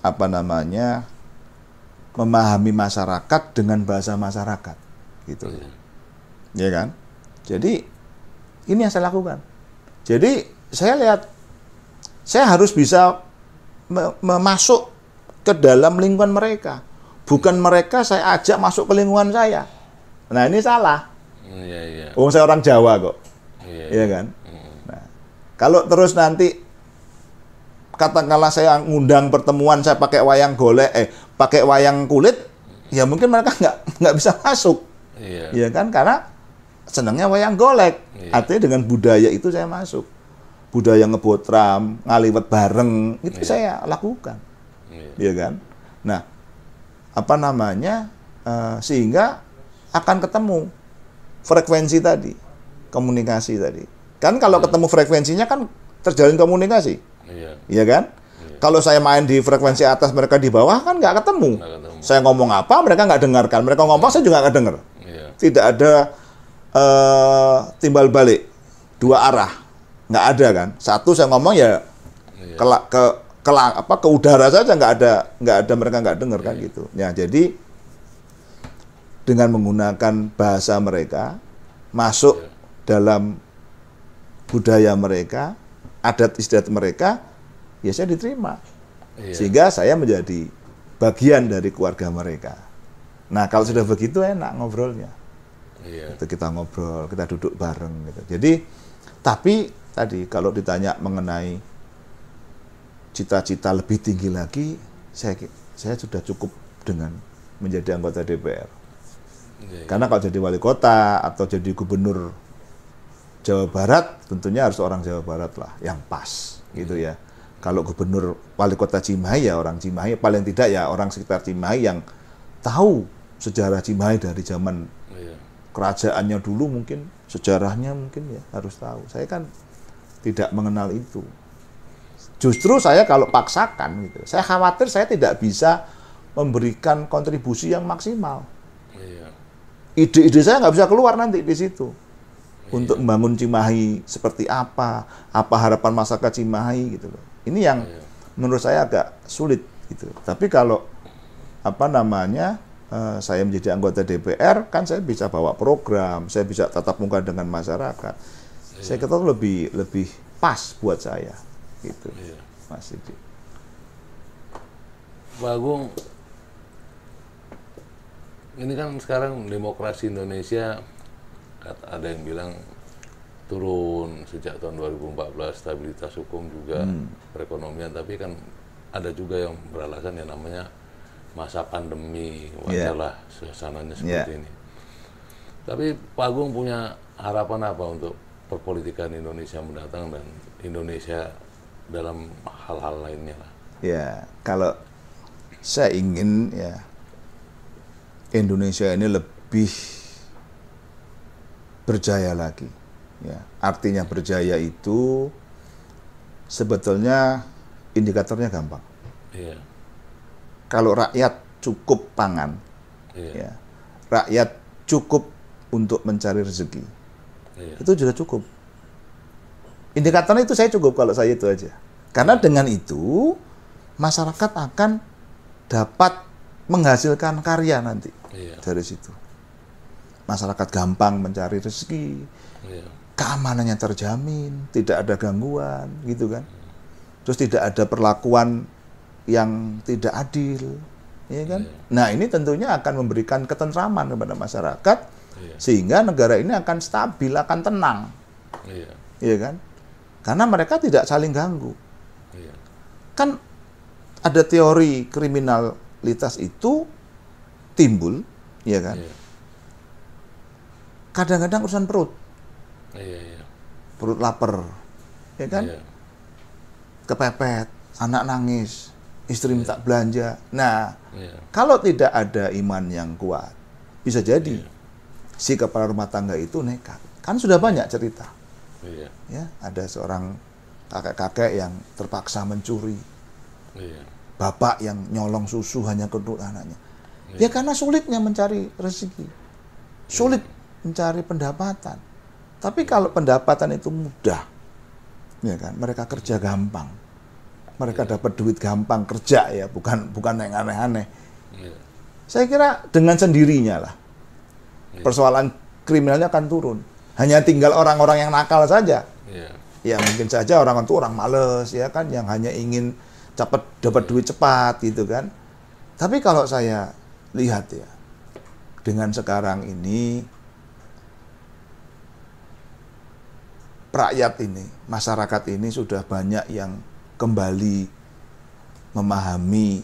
apa namanya? memahami masyarakat dengan bahasa masyarakat gitu ya. yeah, kan jadi ini yang saya lakukan jadi saya lihat saya harus bisa memasuk ke dalam lingkungan mereka bukan mereka saya ajak masuk ke lingkungan saya nah ini salah yeah, oh, yeah. Iya. Oh, saya orang Jawa kok ya, yeah, ya kan iya. nah, kalau terus nanti katakanlah saya ngundang pertemuan saya pakai wayang golek eh pakai wayang kulit ya mungkin mereka nggak nggak bisa masuk iya. ya kan karena senangnya wayang golek iya. artinya dengan budaya itu saya masuk budaya ngebotram ngaliwet bareng itu iya. saya lakukan iya. ya kan nah apa namanya uh, sehingga akan ketemu frekuensi tadi komunikasi tadi kan kalau ketemu frekuensinya kan terjalin komunikasi Iya. iya kan? Yeah. Kalau saya main di frekuensi atas mereka di bawah kan nggak ketemu. ketemu. Saya ngomong apa mereka nggak dengarkan. Mereka ngomong apa saya juga nggak dengar. Yeah. Tidak ada uh, timbal balik dua arah. Nggak ada kan? Satu saya ngomong ya iya. ke, ke ke apa ke udara saja nggak ada nggak ada mereka nggak dengar kan iya. gitu. Ya jadi dengan menggunakan bahasa mereka masuk dalam budaya mereka adat istiadat mereka, ya saya diterima. Iya. Sehingga saya menjadi bagian dari keluarga mereka. Nah, kalau sudah begitu enak ngobrolnya. Iya. Itu kita ngobrol, kita duduk bareng gitu. Jadi tapi tadi kalau ditanya mengenai cita-cita lebih tinggi lagi, saya saya sudah cukup dengan menjadi anggota DPR. Iya, iya. Karena kalau jadi wali kota atau jadi gubernur Jawa Barat tentunya harus orang Jawa Barat lah yang pas gitu ya. Kalau gubernur wali kota Cimahi ya orang Cimahi paling tidak ya orang sekitar Cimahi yang tahu sejarah Cimahi dari zaman iya. kerajaannya dulu mungkin sejarahnya mungkin ya harus tahu. Saya kan tidak mengenal itu. Justru saya kalau paksakan gitu, saya khawatir saya tidak bisa memberikan kontribusi yang maksimal. Iya. Ide-ide saya nggak bisa keluar nanti di situ untuk iya. membangun Cimahi seperti apa, apa harapan masyarakat Cimahi gitu loh. Ini yang iya. menurut saya agak sulit gitu. Tapi kalau apa namanya uh, saya menjadi anggota DPR kan saya bisa bawa program, saya bisa tatap muka dengan masyarakat. Iya. Saya kira lebih lebih pas buat saya gitu. Mas Didi. Bagung ini kan sekarang demokrasi Indonesia ada yang bilang turun sejak tahun 2014 stabilitas hukum juga hmm. perekonomian tapi kan ada juga yang beralasan yang namanya masa pandemi ya. wajarlah yeah. suasananya ya. seperti yeah. ini tapi Pak Agung punya harapan apa untuk perpolitikan Indonesia mendatang dan Indonesia dalam hal-hal lainnya lah ya kalau saya ingin ya Indonesia ini lebih berjaya lagi. Ya, artinya berjaya itu sebetulnya indikatornya gampang. Iya. Kalau rakyat cukup pangan, iya. ya, rakyat cukup untuk mencari rezeki, iya. itu sudah cukup. Indikatornya itu saya cukup kalau saya itu aja. Karena dengan itu masyarakat akan dapat menghasilkan karya nanti iya. dari situ masyarakat gampang mencari rezeki, iya. keamanannya terjamin, tidak ada gangguan, gitu kan. Terus tidak ada perlakuan yang tidak adil, ya kan. Iya. Nah ini tentunya akan memberikan ketentraman kepada masyarakat, iya. sehingga negara ini akan stabil, akan tenang, iya. ya kan. Karena mereka tidak saling ganggu. iya. Kan ada teori kriminalitas itu timbul, ya kan. Yeah kadang-kadang urusan perut iya, iya. perut lapar ya kan iya. kepepet anak nangis istri iya. minta belanja nah iya. kalau tidak ada iman yang kuat bisa jadi iya. si kepala rumah tangga itu nekat kan sudah banyak cerita iya. ya ada seorang kakek-kakek yang terpaksa mencuri iya. bapak yang nyolong susu hanya untuk anaknya ya iya. karena sulitnya mencari rezeki sulit iya mencari pendapatan. Tapi kalau pendapatan itu mudah, ya kan, mereka kerja gampang, mereka yeah. dapat duit gampang kerja ya, bukan bukan yang aneh-aneh. Yeah. Saya kira dengan sendirinya lah yeah. persoalan kriminalnya akan turun. Hanya tinggal orang-orang yang nakal saja. Yeah. Ya mungkin saja orang itu orang males ya kan, yang hanya ingin dapat dapat duit cepat gitu kan. Tapi kalau saya lihat ya, dengan sekarang ini rakyat ini, masyarakat ini sudah banyak yang kembali memahami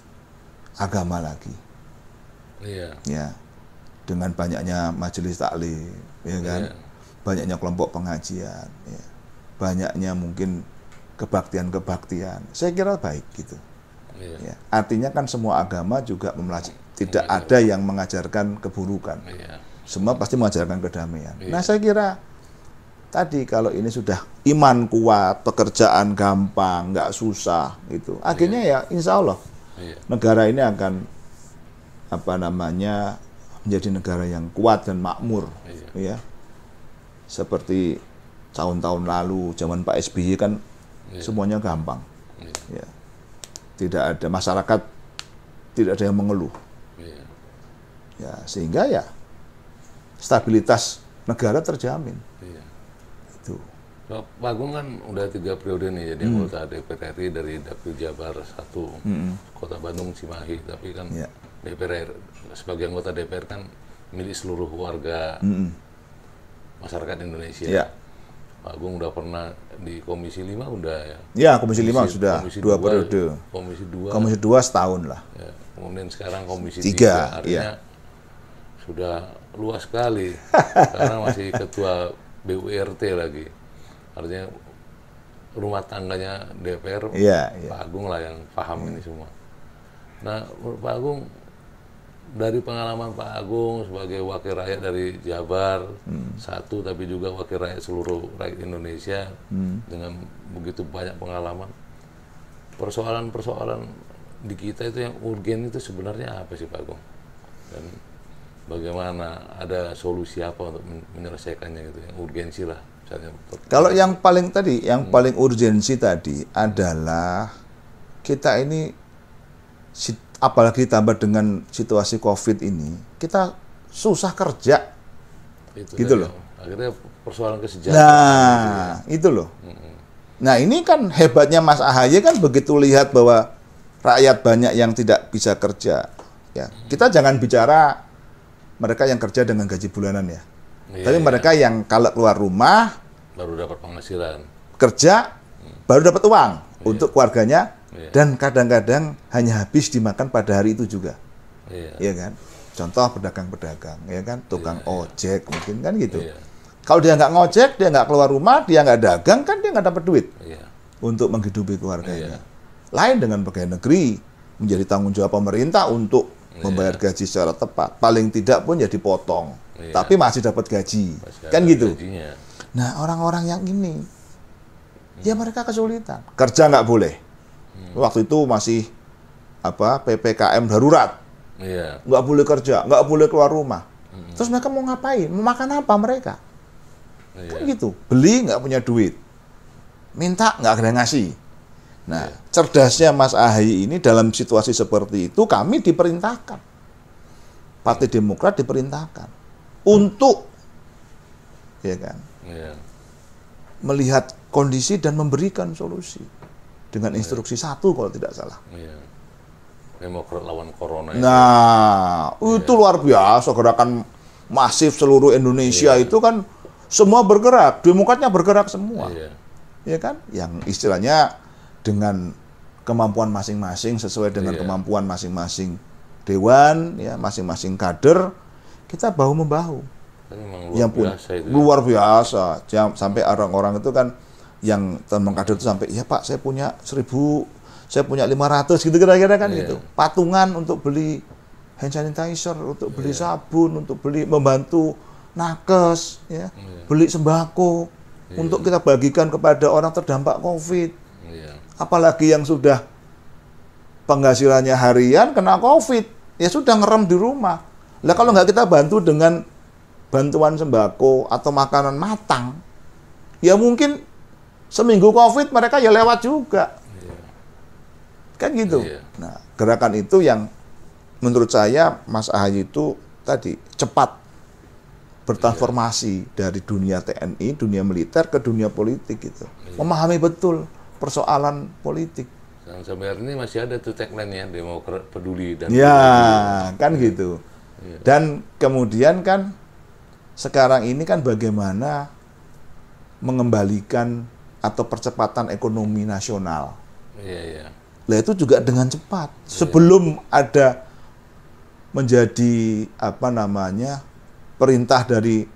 agama lagi. Iya. Ya. Dengan banyaknya majelis taklim, ya kan? Iya. Banyaknya kelompok pengajian, ya. Banyaknya mungkin kebaktian-kebaktian. Saya kira baik gitu. Iya. Ya. Artinya kan semua agama juga memelaj- tidak ada yang mengajarkan keburukan. Iya. Semua pasti mengajarkan kedamaian. Nah, iya. Nah, saya kira tadi kalau ini sudah iman kuat, pekerjaan gampang, nggak susah gitu. Akhirnya iya. ya insya Allah iya. negara ini akan apa namanya menjadi negara yang kuat dan makmur, iya. ya. Seperti tahun-tahun lalu zaman Pak SBY kan semuanya gampang, ya. Tidak ada masyarakat, tidak ada yang mengeluh, ya sehingga ya stabilitas negara terjamin. Pak Agung kan udah tiga periode nih jadi hmm. anggota DPR RI dari Dapil Jabar satu hmm. Kota Bandung Cimahi tapi kan yeah. DPR sebagai anggota DPR kan milik seluruh warga hmm. masyarakat Indonesia. Yeah. Pak Agung udah pernah di Komisi 5 udah ya? Ya, Komisi, komisi 5 sudah, komisi dua ya. periode. Komisi dua. Komisi 2 setahun lah. Ya, kemudian sekarang Komisi tiga. Ya. artinya ya. sudah luas sekali. (laughs) karena masih Ketua BURT lagi artinya rumah tangganya DPR yeah, yeah. Pak iya. Agung lah yang paham yeah. ini semua. Nah Pak Agung dari pengalaman Pak Agung sebagai wakil rakyat dari Jabar hmm. satu tapi juga wakil rakyat seluruh rakyat Indonesia hmm. dengan begitu banyak pengalaman persoalan-persoalan di kita itu yang urgen itu sebenarnya apa sih Pak Agung dan bagaimana ada solusi apa untuk menyelesaikannya itu yang urgensi lah kalau yang paling tadi, yang hmm. paling urgensi tadi adalah kita ini apalagi ditambah dengan situasi Covid ini, kita susah kerja. Itu gitu loh. Akhirnya persoalan kesejahteraan. Nah, itu, ya. itu loh. Hmm. Nah, ini kan hebatnya Mas Ahaye kan begitu lihat bahwa rakyat banyak yang tidak bisa kerja. Ya, hmm. kita jangan bicara mereka yang kerja dengan gaji bulanan ya Iya, Tapi iya. mereka yang kalau keluar rumah baru dapat penghasilan. Kerja hmm. baru dapat uang iya. untuk keluarganya iya. dan kadang-kadang hanya habis dimakan pada hari itu juga. Iya, iya kan? Contoh pedagang-pedagang, ya kan, tukang iya, iya. ojek iya. mungkin kan gitu. Iya. Kalau dia nggak ngojek, dia nggak keluar rumah, dia nggak dagang kan dia nggak dapat duit iya. untuk menghidupi keluarganya. Iya. Lain dengan pegawai negeri menjadi tanggung jawab pemerintah untuk iya. membayar gaji secara tepat. Paling tidak pun ya potong iya. tapi masih dapat gaji masih kan gitu gajinya. nah orang-orang yang ini hmm. ya mereka kesulitan kerja nggak boleh hmm. waktu itu masih apa ppkm darurat iya. nggak boleh kerja nggak boleh keluar rumah hmm. terus mereka mau ngapain mau makan apa mereka kan iya. kan gitu beli nggak punya duit minta nggak ada ngasih Nah, yeah. cerdasnya Mas Ahy ini dalam situasi seperti itu kami diperintahkan. Partai iya. Demokrat diperintahkan untuk ya kan ya. melihat kondisi dan memberikan solusi dengan iya. instruksi satu kalau tidak salah. ya. Demokrat lawan corona. Nah, iya. itu, ya. luar biasa gerakan masif seluruh Indonesia iya. itu kan semua bergerak, demokratnya bergerak semua. Ya kan? Yang istilahnya dengan kemampuan masing-masing sesuai dengan kemampuan masing-masing dewan ya, masing-masing kader kita bahu membahu. luar yang pun, ya. Luar biasa. Jam, sampai orang-orang itu kan yang teman kader itu sampai, ya Pak, saya punya seribu, saya punya lima ratus gitu kira-kira kan yeah. gitu. Iya. Patungan untuk beli hand sanitizer, untuk beli yeah. sabun, untuk beli membantu nakes, ya, yeah. beli sembako yeah. untuk kita bagikan kepada orang terdampak COVID. Yeah. Apalagi yang sudah penghasilannya harian kena COVID, ya sudah ngerem di rumah lah kalau nggak kita bantu dengan bantuan sembako atau makanan matang, ya mungkin seminggu COVID mereka ya lewat juga. Yeah. Kan gitu. Yeah. Nah, gerakan itu yang menurut saya Mas Ahaye itu tadi cepat bertransformasi yeah. dari dunia TNI, dunia militer ke dunia politik gitu. Yeah. Memahami betul persoalan politik. yang sampai masih ada tuh tagline ya, demokrat peduli dan Ya, peduli. kan iya. gitu. Iya. Dan kemudian kan sekarang ini kan bagaimana mengembalikan atau percepatan ekonomi nasional. Iya, iya. Nah itu juga dengan cepat. Iya. Sebelum ada menjadi apa namanya perintah dari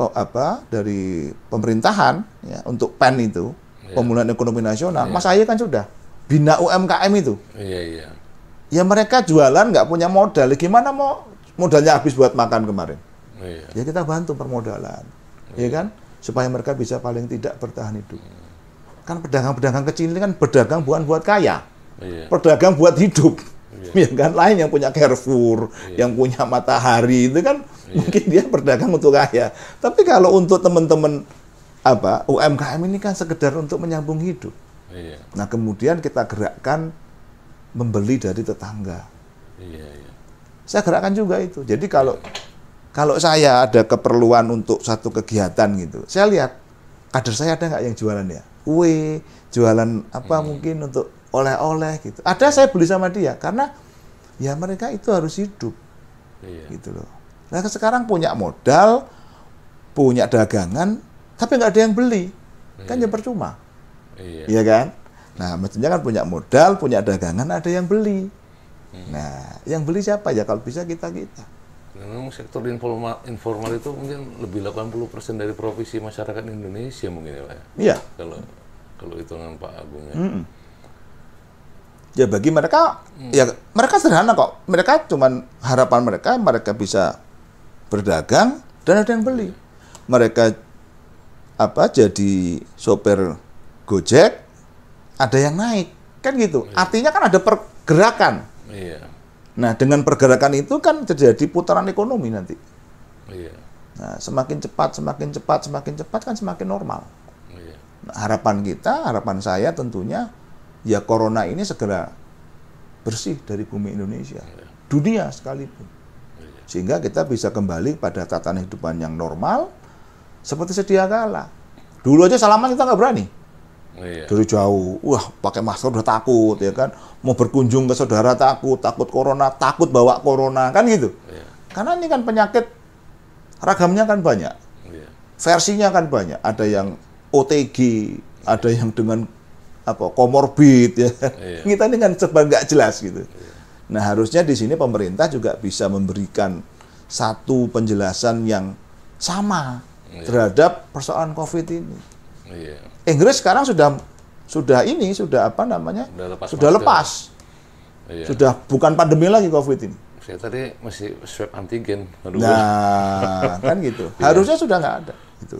apa dari pemerintahan ya, untuk PEN itu iya. pemulihan ekonomi nasional. Mas Ahy kan sudah bina UMKM itu. Iya iya. Ya mereka jualan nggak punya modal. Gimana mau modalnya habis buat makan kemarin? Iya. Ya kita bantu permodalan. Iya. Ya kan? Supaya mereka bisa paling tidak bertahan hidup. Iya. Kan pedagang-pedagang kecil ini kan berdagang bukan buat kaya. Iya. Pedagang buat hidup. Iya. Ya kan lain yang punya Carrefour, iya. yang punya Matahari itu kan iya. mungkin dia berdagang untuk kaya. Tapi kalau untuk teman-teman apa UMKM ini kan sekedar untuk menyambung hidup. Iya. Nah, kemudian kita gerakkan membeli dari tetangga. Iya, iya. Saya gerakan juga itu. Jadi kalau kalau saya ada keperluan untuk satu kegiatan gitu, saya lihat kader saya ada nggak yang jualan ya kue, jualan apa hmm. mungkin untuk oleh-oleh gitu. Ada saya beli sama dia karena ya mereka itu harus hidup, iya. gitu loh. Nah sekarang punya modal, punya dagangan, tapi nggak ada yang beli, kan ya iya. percuma, iya, iya kan? Nah, mestinya kan punya modal, punya dagangan, ada yang beli. Hmm. Nah, yang beli siapa ya? Kalau bisa kita kita. Memang sektor informal, informal itu mungkin lebih 80% persen dari provinsi masyarakat Indonesia mungkin ya, ya Iya. Kalau kalau hitungan Pak Agung ya. Hmm. Ya bagi mereka hmm. ya mereka sederhana kok. Mereka cuman harapan mereka mereka bisa berdagang dan ada yang beli. Iya. Mereka apa jadi sopir Gojek ada yang naik kan gitu iya. artinya kan ada pergerakan iya. nah dengan pergerakan itu kan terjadi putaran ekonomi nanti iya. nah semakin cepat semakin cepat semakin cepat kan semakin normal iya. nah, harapan kita harapan saya tentunya ya corona ini segera bersih dari bumi Indonesia iya. dunia sekalipun iya. sehingga kita bisa kembali pada tatanan kehidupan yang normal seperti sedia kala dulu aja salaman kita nggak berani Oh, iya. Dari jauh, wah pakai masker udah takut ya kan, mau berkunjung ke saudara takut, takut corona, takut bawa corona kan gitu. Iya. Karena ini kan penyakit ragamnya kan banyak, iya. versinya kan banyak. Ada yang OTG, ada yang dengan apa komorbid ya. Iya. (laughs) Kita ini kan serba nggak jelas gitu. Iya. Nah harusnya di sini pemerintah juga bisa memberikan satu penjelasan yang sama iya. terhadap persoalan COVID ini. Iya. Inggris sekarang sudah sudah ini sudah apa namanya sudah lepas sudah, lepas. Iya. sudah bukan pandemi lagi covid ini saya tadi masih swab antigen Aduh. nah kan gitu (laughs) iya. harusnya iya. sudah nggak ada gitu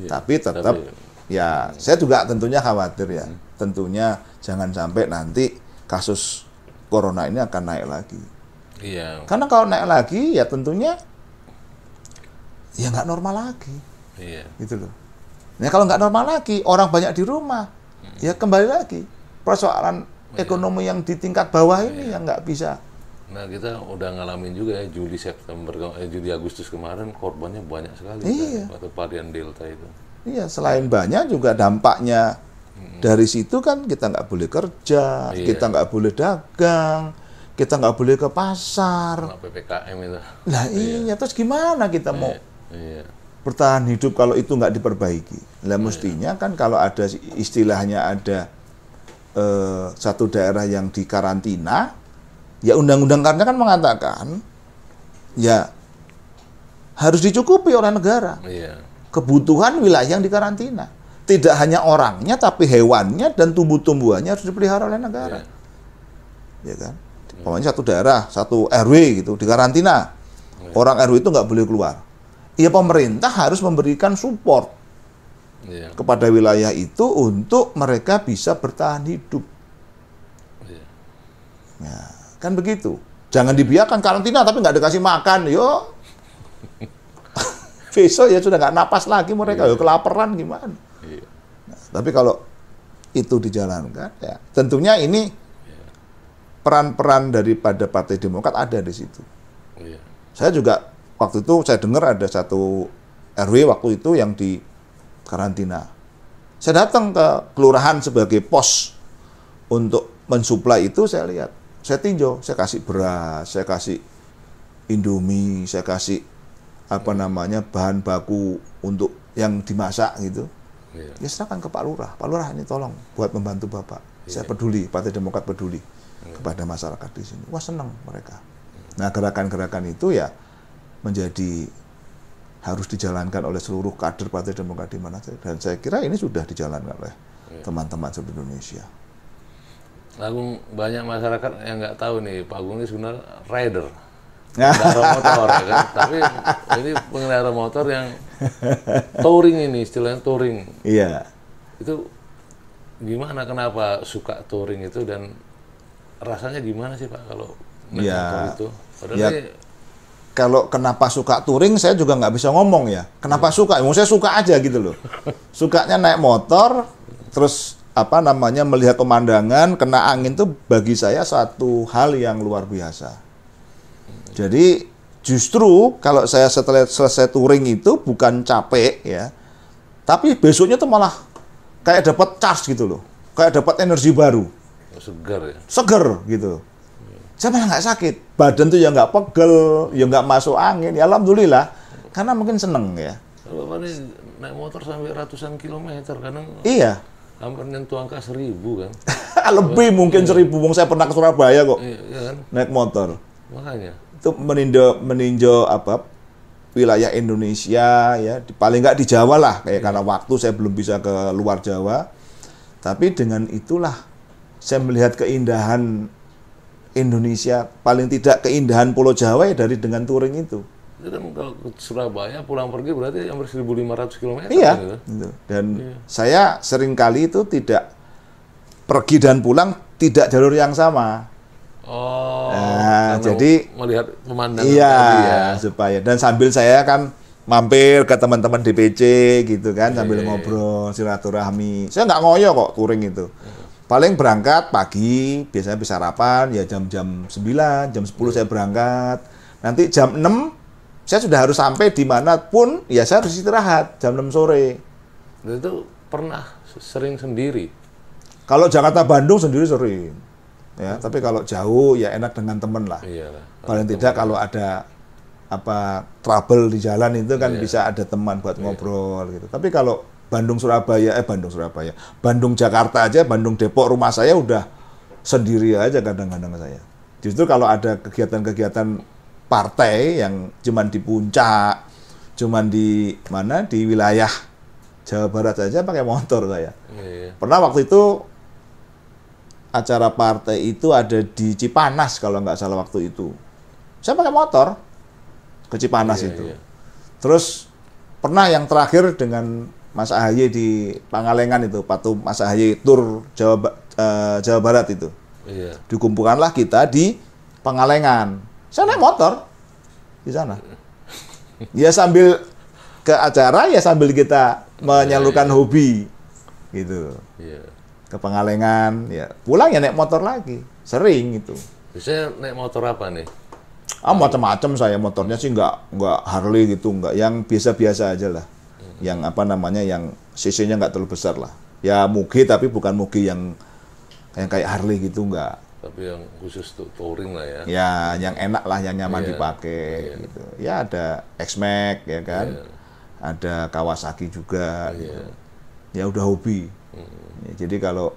iya. tapi tetap tapi, ya saya juga tentunya khawatir ya hmm. tentunya jangan sampai nanti kasus corona ini akan naik lagi iya karena kalau naik lagi ya tentunya ya nggak normal lagi iya gitu loh Nah kalau nggak normal lagi, orang banyak di rumah, hmm. ya kembali lagi persoalan ya. ekonomi yang di tingkat bawah ini ya. yang nggak bisa. Nah kita udah ngalamin juga ya Juli September, eh, Juli Agustus kemarin korbannya banyak sekali. Iya. Kan, waktu varian Delta itu. Iya, selain ya. banyak juga dampaknya hmm. dari situ kan kita nggak boleh kerja, iya. kita nggak boleh dagang, kita nggak boleh ke pasar. Nah, PPKM itu. Nah iya, iya. terus gimana kita iya. mau? Iya bertahan hidup kalau itu nggak diperbaiki. Lah iya, iya. mestinya kan kalau ada istilahnya ada eh, satu daerah yang dikarantina, ya undang-undang karena kan mengatakan ya harus dicukupi oleh negara. Iya. Kebutuhan wilayah yang dikarantina. Tidak hanya orangnya tapi hewannya dan tumbuh-tumbuhannya harus dipelihara oleh negara. Iya. Ya kan? Pokoknya satu daerah, satu RW gitu dikarantina. Orang RW itu nggak boleh keluar ya pemerintah harus memberikan support yeah. kepada wilayah itu untuk mereka bisa bertahan hidup. Yeah. Ya, kan begitu. Jangan dibiarkan karantina tapi nggak dikasih makan, yo. (laughs) Besok ya sudah nggak napas lagi mereka, iya. yo kelaparan gimana? Iya. Nah, tapi kalau itu dijalankan, ya tentunya ini iya. peran-peran daripada Partai Demokrat ada di situ. Saya juga waktu itu saya dengar ada satu RW waktu itu yang di karantina. Saya datang ke kelurahan sebagai pos untuk mensuplai itu saya lihat. Saya tinjau, saya kasih beras, saya kasih indomie, saya kasih apa namanya bahan baku untuk yang dimasak gitu. Iya. Ya serahkan ke Pak Lurah. Pak Lurah ini tolong buat membantu Bapak. Iya. Saya peduli, Partai Demokrat peduli iya. kepada masyarakat di sini. Wah senang mereka. Nah gerakan-gerakan itu ya menjadi harus dijalankan oleh seluruh kader Partai Demokrat di mana saja dan saya kira ini sudah dijalankan oleh iya. teman-teman seluruh Indonesia. Lagu banyak masyarakat yang nggak tahu nih Pak Agung ini sebenarnya rider (laughs) motor ya kan tapi ini pengendara motor yang touring ini istilahnya touring. Iya. Itu gimana kenapa suka touring itu dan rasanya gimana sih Pak kalau naik ya, motor itu? Padahal ya, ini kalau kenapa suka touring saya juga nggak bisa ngomong ya. Kenapa hmm. suka? Ya, maksudnya saya suka aja gitu loh. Sukanya naik motor, terus apa namanya melihat pemandangan, kena angin tuh bagi saya satu hal yang luar biasa. Jadi justru kalau saya setelah selesai touring itu bukan capek ya, tapi besoknya tuh malah kayak dapat charge gitu loh, kayak dapat energi baru. Segar ya. Seger gitu saya malah nggak sakit badan tuh ya nggak pegel ya nggak masuk angin ya alhamdulillah karena mungkin seneng ya kalau manis naik motor sampai ratusan kilometer kadang iya hampir nyentuh angka seribu kan (laughs) lebih iya. mungkin iya. seribu bung saya pernah ke Surabaya kok iya, iya kan? naik motor makanya itu meninjau meninjau apa wilayah Indonesia ya di, paling nggak di Jawa lah kayak iya. karena waktu saya belum bisa ke luar Jawa tapi dengan itulah saya melihat keindahan Indonesia paling tidak keindahan Pulau Jawa ya dari dengan touring itu. Jadi kan kalau ke Surabaya pulang pergi berarti yang hampir 1.500 km. Iya. Gitu, kan? gitu. Dan iya. saya kali itu tidak pergi dan pulang tidak jalur yang sama. Oh. Nah, jadi melihat pemandangan iya, ya. supaya dan sambil saya kan mampir ke teman-teman DPC gitu kan iya, sambil iya, iya. ngobrol silaturahmi. Saya nggak ngoyo kok touring itu paling berangkat pagi biasanya bisa sarapan ya jam-jam 9 jam 10 saya berangkat nanti jam 6 saya sudah harus sampai di mana pun ya saya harus istirahat jam 6 sore itu pernah sering sendiri kalau Jakarta Bandung sendiri sering ya tapi kalau jauh ya enak dengan teman lah Iyalah, paling tidak kalau ada apa trouble di jalan itu kan iya. bisa ada teman buat iya. ngobrol gitu tapi kalau Bandung Surabaya eh Bandung Surabaya Bandung Jakarta aja Bandung Depok rumah saya udah sendiri aja kadang-kadang saya justru kalau ada kegiatan-kegiatan partai yang cuman di puncak cuman di mana di wilayah Jawa Barat saja pakai motor saya yeah. pernah waktu itu acara partai itu ada di Cipanas kalau nggak salah waktu itu saya pakai motor ke Cipanas yeah, itu yeah. terus pernah yang terakhir dengan Mas Ahaye di Pangalengan itu, patung Mas Ahaye tur Jawa uh, Jawa Barat itu. Iya. Dikumpulkanlah kita di Pangalengan. Saya naik motor di sana. Ya sambil ke acara ya sambil kita menyalurkan iya, iya. hobi gitu. Iya. Ke Pangalengan ya. Pulang ya naik motor lagi. Sering itu. Biasanya naik motor apa nih? Ah macam-macam saya motornya sih nggak nggak Harley gitu nggak yang biasa-biasa aja lah yang apa namanya yang cc-nya nggak terlalu besar lah. Ya mugi tapi bukan mugi yang yang kayak Harley gitu nggak. Tapi yang khusus untuk touring lah ya. Ya, yang enak lah, yang nyaman yeah. dipakai yeah. gitu. Ya ada X-Max ya kan. Yeah. Ada Kawasaki juga gitu. yeah. Ya udah hobi. Mm. Ya, jadi kalau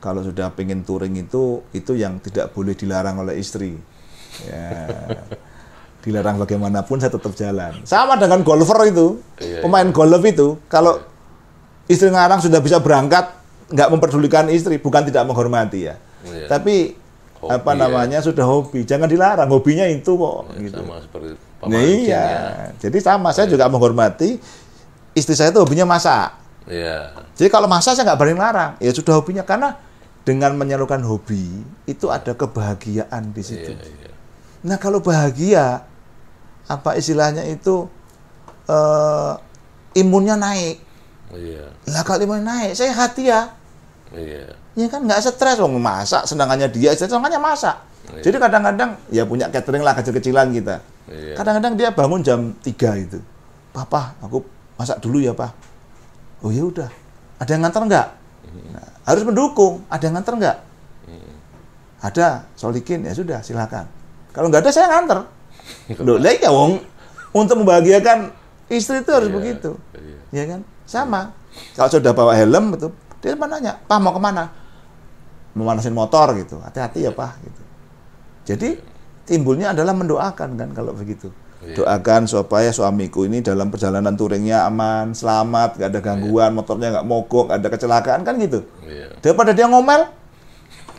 kalau sudah pengen touring itu itu yang tidak boleh dilarang oleh istri. Ya. (laughs) dilarang bagaimanapun saya tetap jalan. Sama dengan golfer itu, iya, iya. pemain iya. golf itu, kalau iya. istri ngarang sudah bisa berangkat, nggak memperdulikan istri, bukan tidak menghormati ya. Iya. Tapi hobi, apa ya. namanya iya. sudah hobi, jangan dilarang. Hobinya itu kok. Iya, gitu. Sama seperti nah, iya. Ya. Jadi sama, saya iya. juga menghormati istri saya itu hobinya masak. Iya. Jadi kalau masak saya nggak berani larang, ya sudah hobinya karena dengan menyalurkan hobi itu ada kebahagiaan di situ. Iya, iya. Nah kalau bahagia apa istilahnya itu uh, imunnya naik. Iya. Lah kalau imunnya naik, saya hati ya. Iya. Ya kan nggak stres loh masak, sedangkannya dia sedangkannya masak. Iya. Jadi kadang-kadang ya punya catering lah kecil-kecilan kita. Iya. Kadang-kadang dia bangun jam 3 itu. Papa, aku masak dulu ya, Pak. Oh ya udah. Ada yang nganter nggak? Mm-hmm. Nah, harus mendukung. Ada yang nganter nggak? Mm-hmm. Ada, solikin ya sudah, silakan. Kalau nggak ada saya nganter. Gitu. Loh, lah ya wong untuk membahagiakan istri itu harus iya, begitu. Iya. Ya kan? Sama. Kalau sudah bawa helm betul, dia pernah nanya, "Pak mau kemana?" Memanasin motor gitu. Hati-hati ya, Pak gitu. Jadi timbulnya adalah mendoakan kan kalau begitu. Iya. Doakan supaya suamiku ini dalam perjalanan touringnya aman, selamat, gak ada gangguan, iya. motornya nggak mogok, ada kecelakaan kan gitu. Iya. Daripada dia ngomel,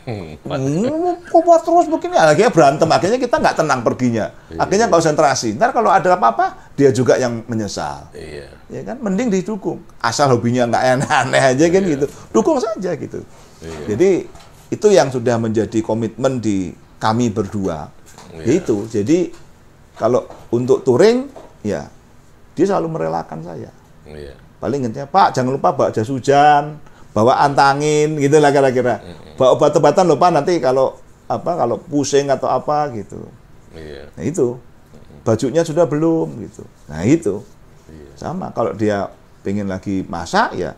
kok buat terus begini akhirnya berantem akhirnya kita nggak tenang perginya iya. akhirnya konsentrasi ntar kalau ada apa-apa dia juga yang menyesal iya. ya kan mending didukung asal hobinya nggak aneh-aneh aja kan iya. gitu dukung saja gitu iya. jadi itu yang sudah menjadi komitmen di kami berdua iya. itu jadi kalau untuk touring ya dia selalu merelakan saya iya. paling intinya Pak jangan lupa bawa jas hujan bawa antangin gitu lah kira-kira bawa obat-obatan lupa nanti kalau apa kalau pusing atau apa gitu Iya. nah, itu bajunya sudah belum gitu nah itu Iya. sama kalau dia pengen lagi masak ya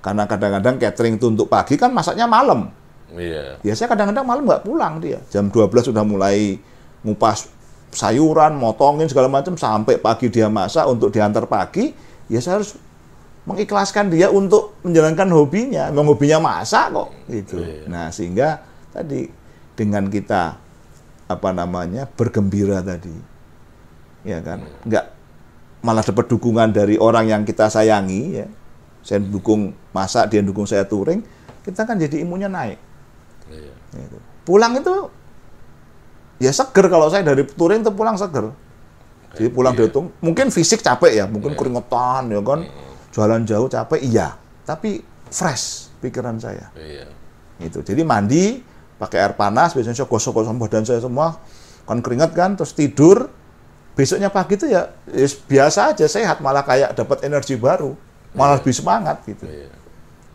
karena kadang-kadang catering itu untuk pagi kan masaknya malam Iya. biasanya kadang-kadang malam nggak pulang dia jam 12 sudah mulai ngupas sayuran motongin segala macam sampai pagi dia masak untuk diantar pagi ya saya harus mengikhlaskan dia untuk menjalankan hobinya, memang hobinya masak kok gitu. Iya, iya. Nah, sehingga tadi dengan kita apa namanya bergembira tadi, ya kan, iya. nggak malah dapat dukungan dari orang yang kita sayangi ya. Saya dukung masak, dia dukung saya touring, kita kan jadi imunnya naik. Iya. Gitu. Pulang itu ya seger kalau saya dari touring itu pulang seger. Jadi pulang iya. dihitung, mungkin fisik capek ya, mungkin iya. keringetan ya kan. Iya jualan jauh capek iya, tapi fresh pikiran saya. Iya. Itu. Jadi mandi pakai air panas, biasanya saya gosok-gosok badan saya semua, kan keringat kan, terus tidur. Besoknya pagi itu ya, yes, ya biasa aja sehat, malah kayak dapat energi baru, malah iya. lebih semangat gitu. Iya.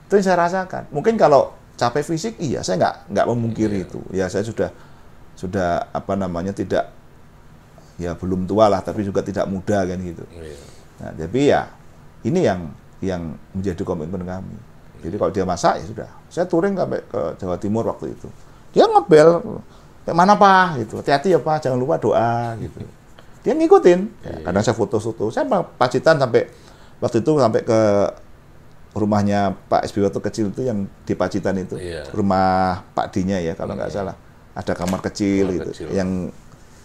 Itu yang saya rasakan. Mungkin kalau capek fisik, iya, saya nggak nggak memungkiri iya. itu. Ya saya sudah sudah apa namanya tidak ya belum tua lah, tapi juga tidak muda kan gitu. Iya. Nah, tapi ya ini yang yang menjadi komitmen kami. Jadi kalau dia masak ya sudah. Saya touring sampai ke Jawa Timur waktu itu. Dia ngebel, mana pak Itu, hati-hati ya pak, jangan lupa doa gitu. Dia ngikutin. Ya, iya. kadang saya foto-foto. Saya pacitan sampai waktu itu sampai ke rumahnya Pak SBY waktu kecil itu yang di Pacitan itu. Iya. Rumah Pak Dinya ya kalau nggak iya. salah. Ada kamar kecil kamar gitu kecil. yang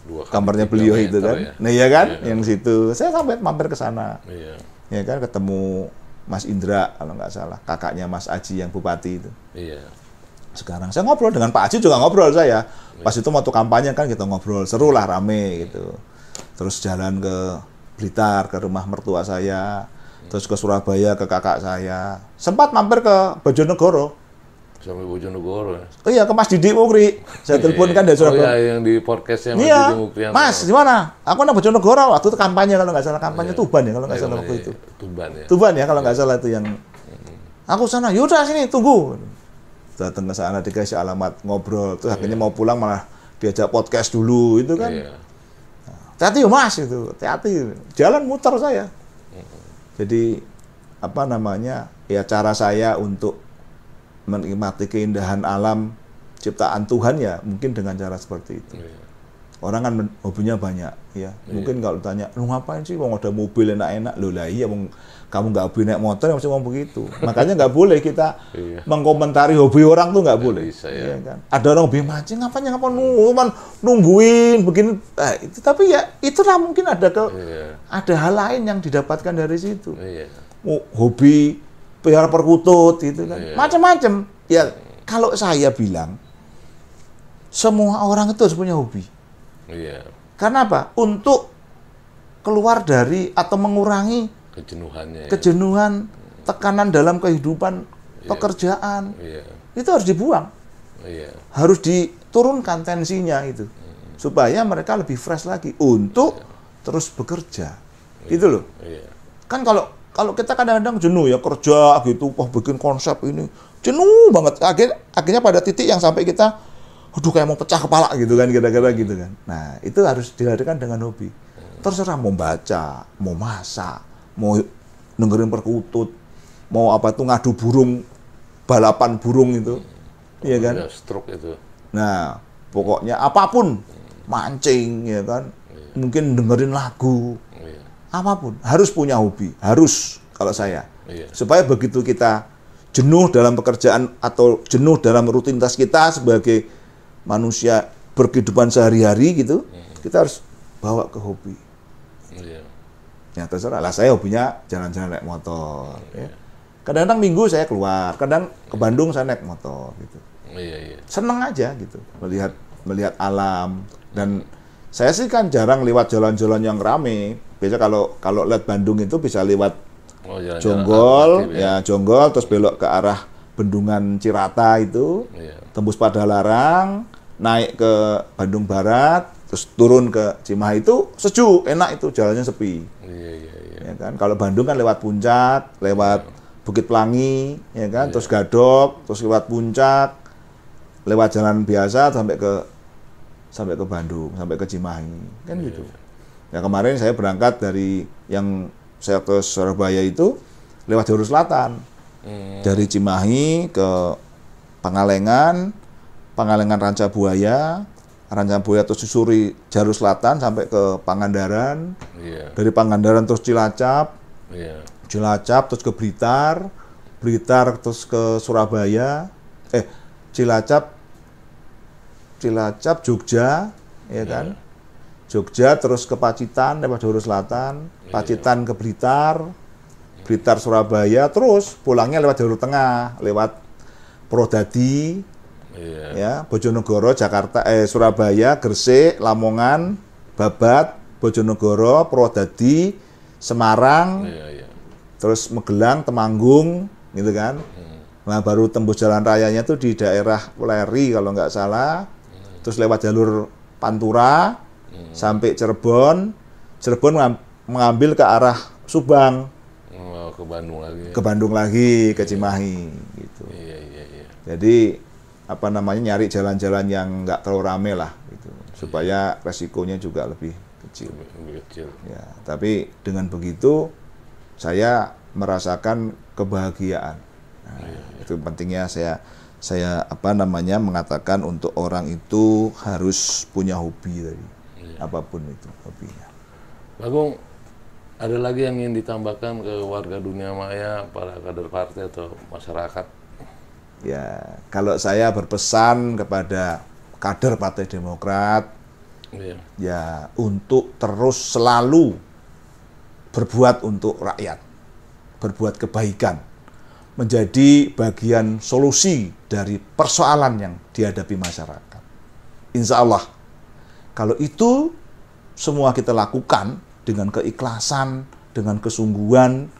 Dua kamarnya beliau itu kan. Ya. Nah, iya kan? Iya. Yang situ. Saya sampai mampir ke sana. Iya ya kan ketemu Mas Indra kalau nggak salah kakaknya Mas Aji yang bupati itu iya. sekarang saya ngobrol dengan Pak Aji juga ngobrol saya iya. pas itu waktu kampanye kan kita ngobrol seru lah rame gitu terus jalan ke Blitar ke rumah mertua saya hmm. terus ke Surabaya ke kakak saya sempat mampir ke Bojonegoro Sampai Bojonegoro ya. Oh iya ke Mas Didi Mukri. Saya iya, telepon kan iya. dari oh, Surabaya. Oh iya yang di podcast iya. Mas iya. Didi Mukri. Mas di mana? Aku anak Bojonegoro waktu itu kampanye kalau nggak salah kampanye iya. Tuban ya kalau nggak salah waktu itu. Tuban ya. Tuban ya kalau nggak salah itu yang. Mm-hmm. Aku sana, yaudah sini tunggu. Datang ke sana dikasih alamat ngobrol, terus akhirnya mau pulang malah diajak podcast dulu itu kan. Iya. Nah, hati ya mas itu, hati Jalan muter saya. Mm-hmm. Jadi apa namanya ya cara saya untuk menikmati keindahan alam ciptaan Tuhan ya mungkin dengan cara seperti itu. Yeah. Iya. Orang kan hobinya banyak ya. Iya. Mungkin kalau ditanya, "Lu ngapain sih Mau ada mobil enak-enak?" lu lah iya kamu nggak punya naik motor yang ngomong begitu. Makanya nggak boleh kita mengomentari iya. mengkomentari hobi orang tuh nggak boleh. Ya. Kan? Ada orang hobi mancing, ngapain ngapain nungguin, nungguin begini. Nah, itu tapi ya itulah mungkin ada ke ada hal lain yang didapatkan dari situ. Hobi biar perkutut gitu kan. Iya. Macam-macam. Ya kalau saya bilang semua orang itu harus punya hobi. Yeah. Karena apa? Untuk keluar dari atau mengurangi kejenuhannya. Ya. Kejenuhan, ya. tekanan dalam kehidupan, yeah. pekerjaan. Yeah. Itu harus dibuang. Yeah. Harus diturunkan tensinya itu. Hmm. Supaya mereka lebih fresh lagi untuk yeah. terus bekerja. Yeah. Gitu loh. Yeah. Kan kalau kalau kita kadang-kadang jenuh ya kerja gitu, wah bikin konsep ini jenuh banget. akhir akhirnya pada titik yang sampai kita, aduh kayak mau pecah kepala gitu kan, kira-kira gitu kan. Nah itu harus dilarikan dengan hobi. Terserah mau baca, mau masak, mau dengerin perkutut, mau apa tuh ngadu burung, balapan burung itu, ya kan? Stroke itu. Nah pokoknya apapun hmm. mancing ya kan iya. mungkin dengerin lagu apapun harus punya hobi, harus kalau saya. Iya. Supaya begitu kita jenuh dalam pekerjaan atau jenuh dalam rutinitas kita sebagai manusia berkehidupan sehari-hari gitu, iya. kita harus bawa ke hobi. Iya. Ya terserah lah saya hobinya jalan-jalan naik motor. Ya. Iya. Ya. Kadang-kadang minggu saya keluar, kadang ke Bandung saya naik motor gitu. Iya, iya. Seneng aja gitu melihat melihat alam dan saya sih kan jarang lewat jalan-jalan yang rame. Biasa kalau kalau lihat Bandung itu bisa lewat oh, jalan Jonggol, aktif, ya. ya Jonggol, terus belok ke arah Bendungan Cirata itu, yeah. tembus Larang, naik ke Bandung Barat, terus turun ke Cimahi itu sejuk, enak itu jalannya sepi. Iya iya iya. Ya kan kalau Bandung kan lewat Puncak, lewat yeah. Bukit Pelangi, ya kan, yeah. terus Gadok, terus lewat Puncak, lewat jalan biasa sampai ke sampai ke Bandung, sampai ke Cimahi, kan iya, gitu. Ya kemarin saya berangkat dari yang saya ke Surabaya itu lewat jalur selatan. Hmm. Dari Cimahi ke Pangalengan, Pangalengan Ranca Buaya, Ranca Buaya terus susuri jalur selatan sampai ke Pangandaran. Iya. Dari Pangandaran terus Cilacap. Iya. Cilacap terus ke Blitar, Blitar terus ke Surabaya. Eh, Cilacap Cilacap, Jogja, ya iya. kan? Yeah. Jogja terus ke Pacitan lewat Jawa Selatan, iya. Pacitan ke Blitar, Blitar Surabaya, terus pulangnya lewat Jawa Tengah, lewat Prodadi, yeah. ya Bojonegoro, Jakarta, eh Surabaya, Gresik, Lamongan, Babat, Bojonegoro, Prodadi, Semarang, yeah, yeah. terus Megelang, Temanggung, gitu kan. Hmm. Nah baru tembus jalan rayanya tuh di daerah Leri kalau nggak salah terus lewat jalur Pantura hmm. sampai Cirebon. Cirebon mengambil ke arah Subang. Oh, ke Bandung lagi. Ke Bandung lagi, ke Cimahi gitu. Iya, iya, iya. Jadi apa namanya nyari jalan-jalan yang nggak terlalu rame lah gitu. Supaya iya. resikonya juga lebih kecil. Lebih kecil. Ya, tapi dengan begitu saya merasakan kebahagiaan. Nah, iya, iya. Itu pentingnya saya saya apa namanya mengatakan untuk orang itu harus punya hobi tadi. Iya. Apapun itu hobinya. Bagong ada lagi yang ingin ditambahkan ke warga dunia maya, para kader partai atau masyarakat? Ya, kalau saya berpesan kepada kader Partai Demokrat, iya. ya untuk terus selalu berbuat untuk rakyat, berbuat kebaikan, menjadi bagian solusi dari persoalan yang dihadapi masyarakat. Insya Allah, kalau itu semua kita lakukan dengan keikhlasan, dengan kesungguhan,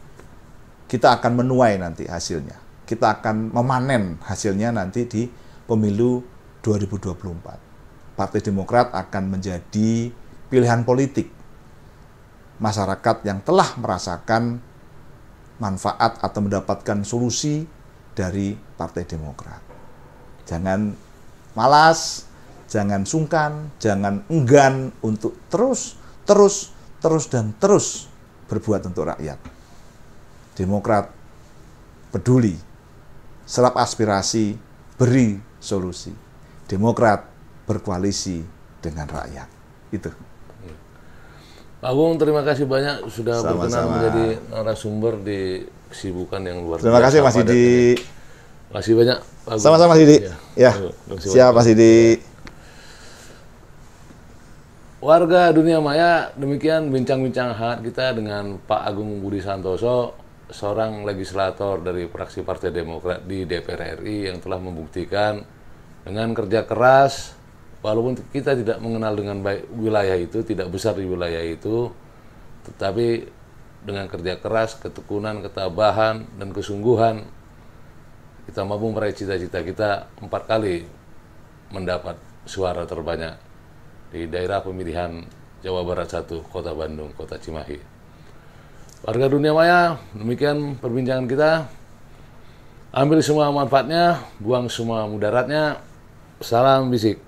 kita akan menuai nanti hasilnya. Kita akan memanen hasilnya nanti di pemilu 2024. Partai Demokrat akan menjadi pilihan politik masyarakat yang telah merasakan manfaat atau mendapatkan solusi dari Partai Demokrat. Jangan malas, jangan sungkan, jangan enggan untuk terus, terus, terus dan terus berbuat untuk rakyat. Demokrat peduli, serap aspirasi, beri solusi. Demokrat berkoalisi dengan rakyat. Itu. Pak Agung, terima kasih banyak sudah Sama-sama. berkenan menjadi narasumber di kesibukan yang luar biasa. Terima kasih Mas Didi. Masih banyak. Sama-sama Mas Didi. Iya, ya, ya. siap Mas Didi. Iya. Warga dunia maya, demikian bincang-bincang hangat kita dengan Pak Agung Budi Santoso, seorang legislator dari fraksi Partai Demokrat di DPR RI yang telah membuktikan dengan kerja keras, walaupun kita tidak mengenal dengan baik wilayah itu, tidak besar di wilayah itu, tetapi dengan kerja keras, ketekunan, ketabahan, dan kesungguhan, kita mampu meraih cita-cita kita empat kali mendapat suara terbanyak di daerah pemilihan Jawa Barat 1, Kota Bandung, Kota Cimahi. Warga dunia maya, demikian perbincangan kita. Ambil semua manfaatnya, buang semua mudaratnya. Salam bisik.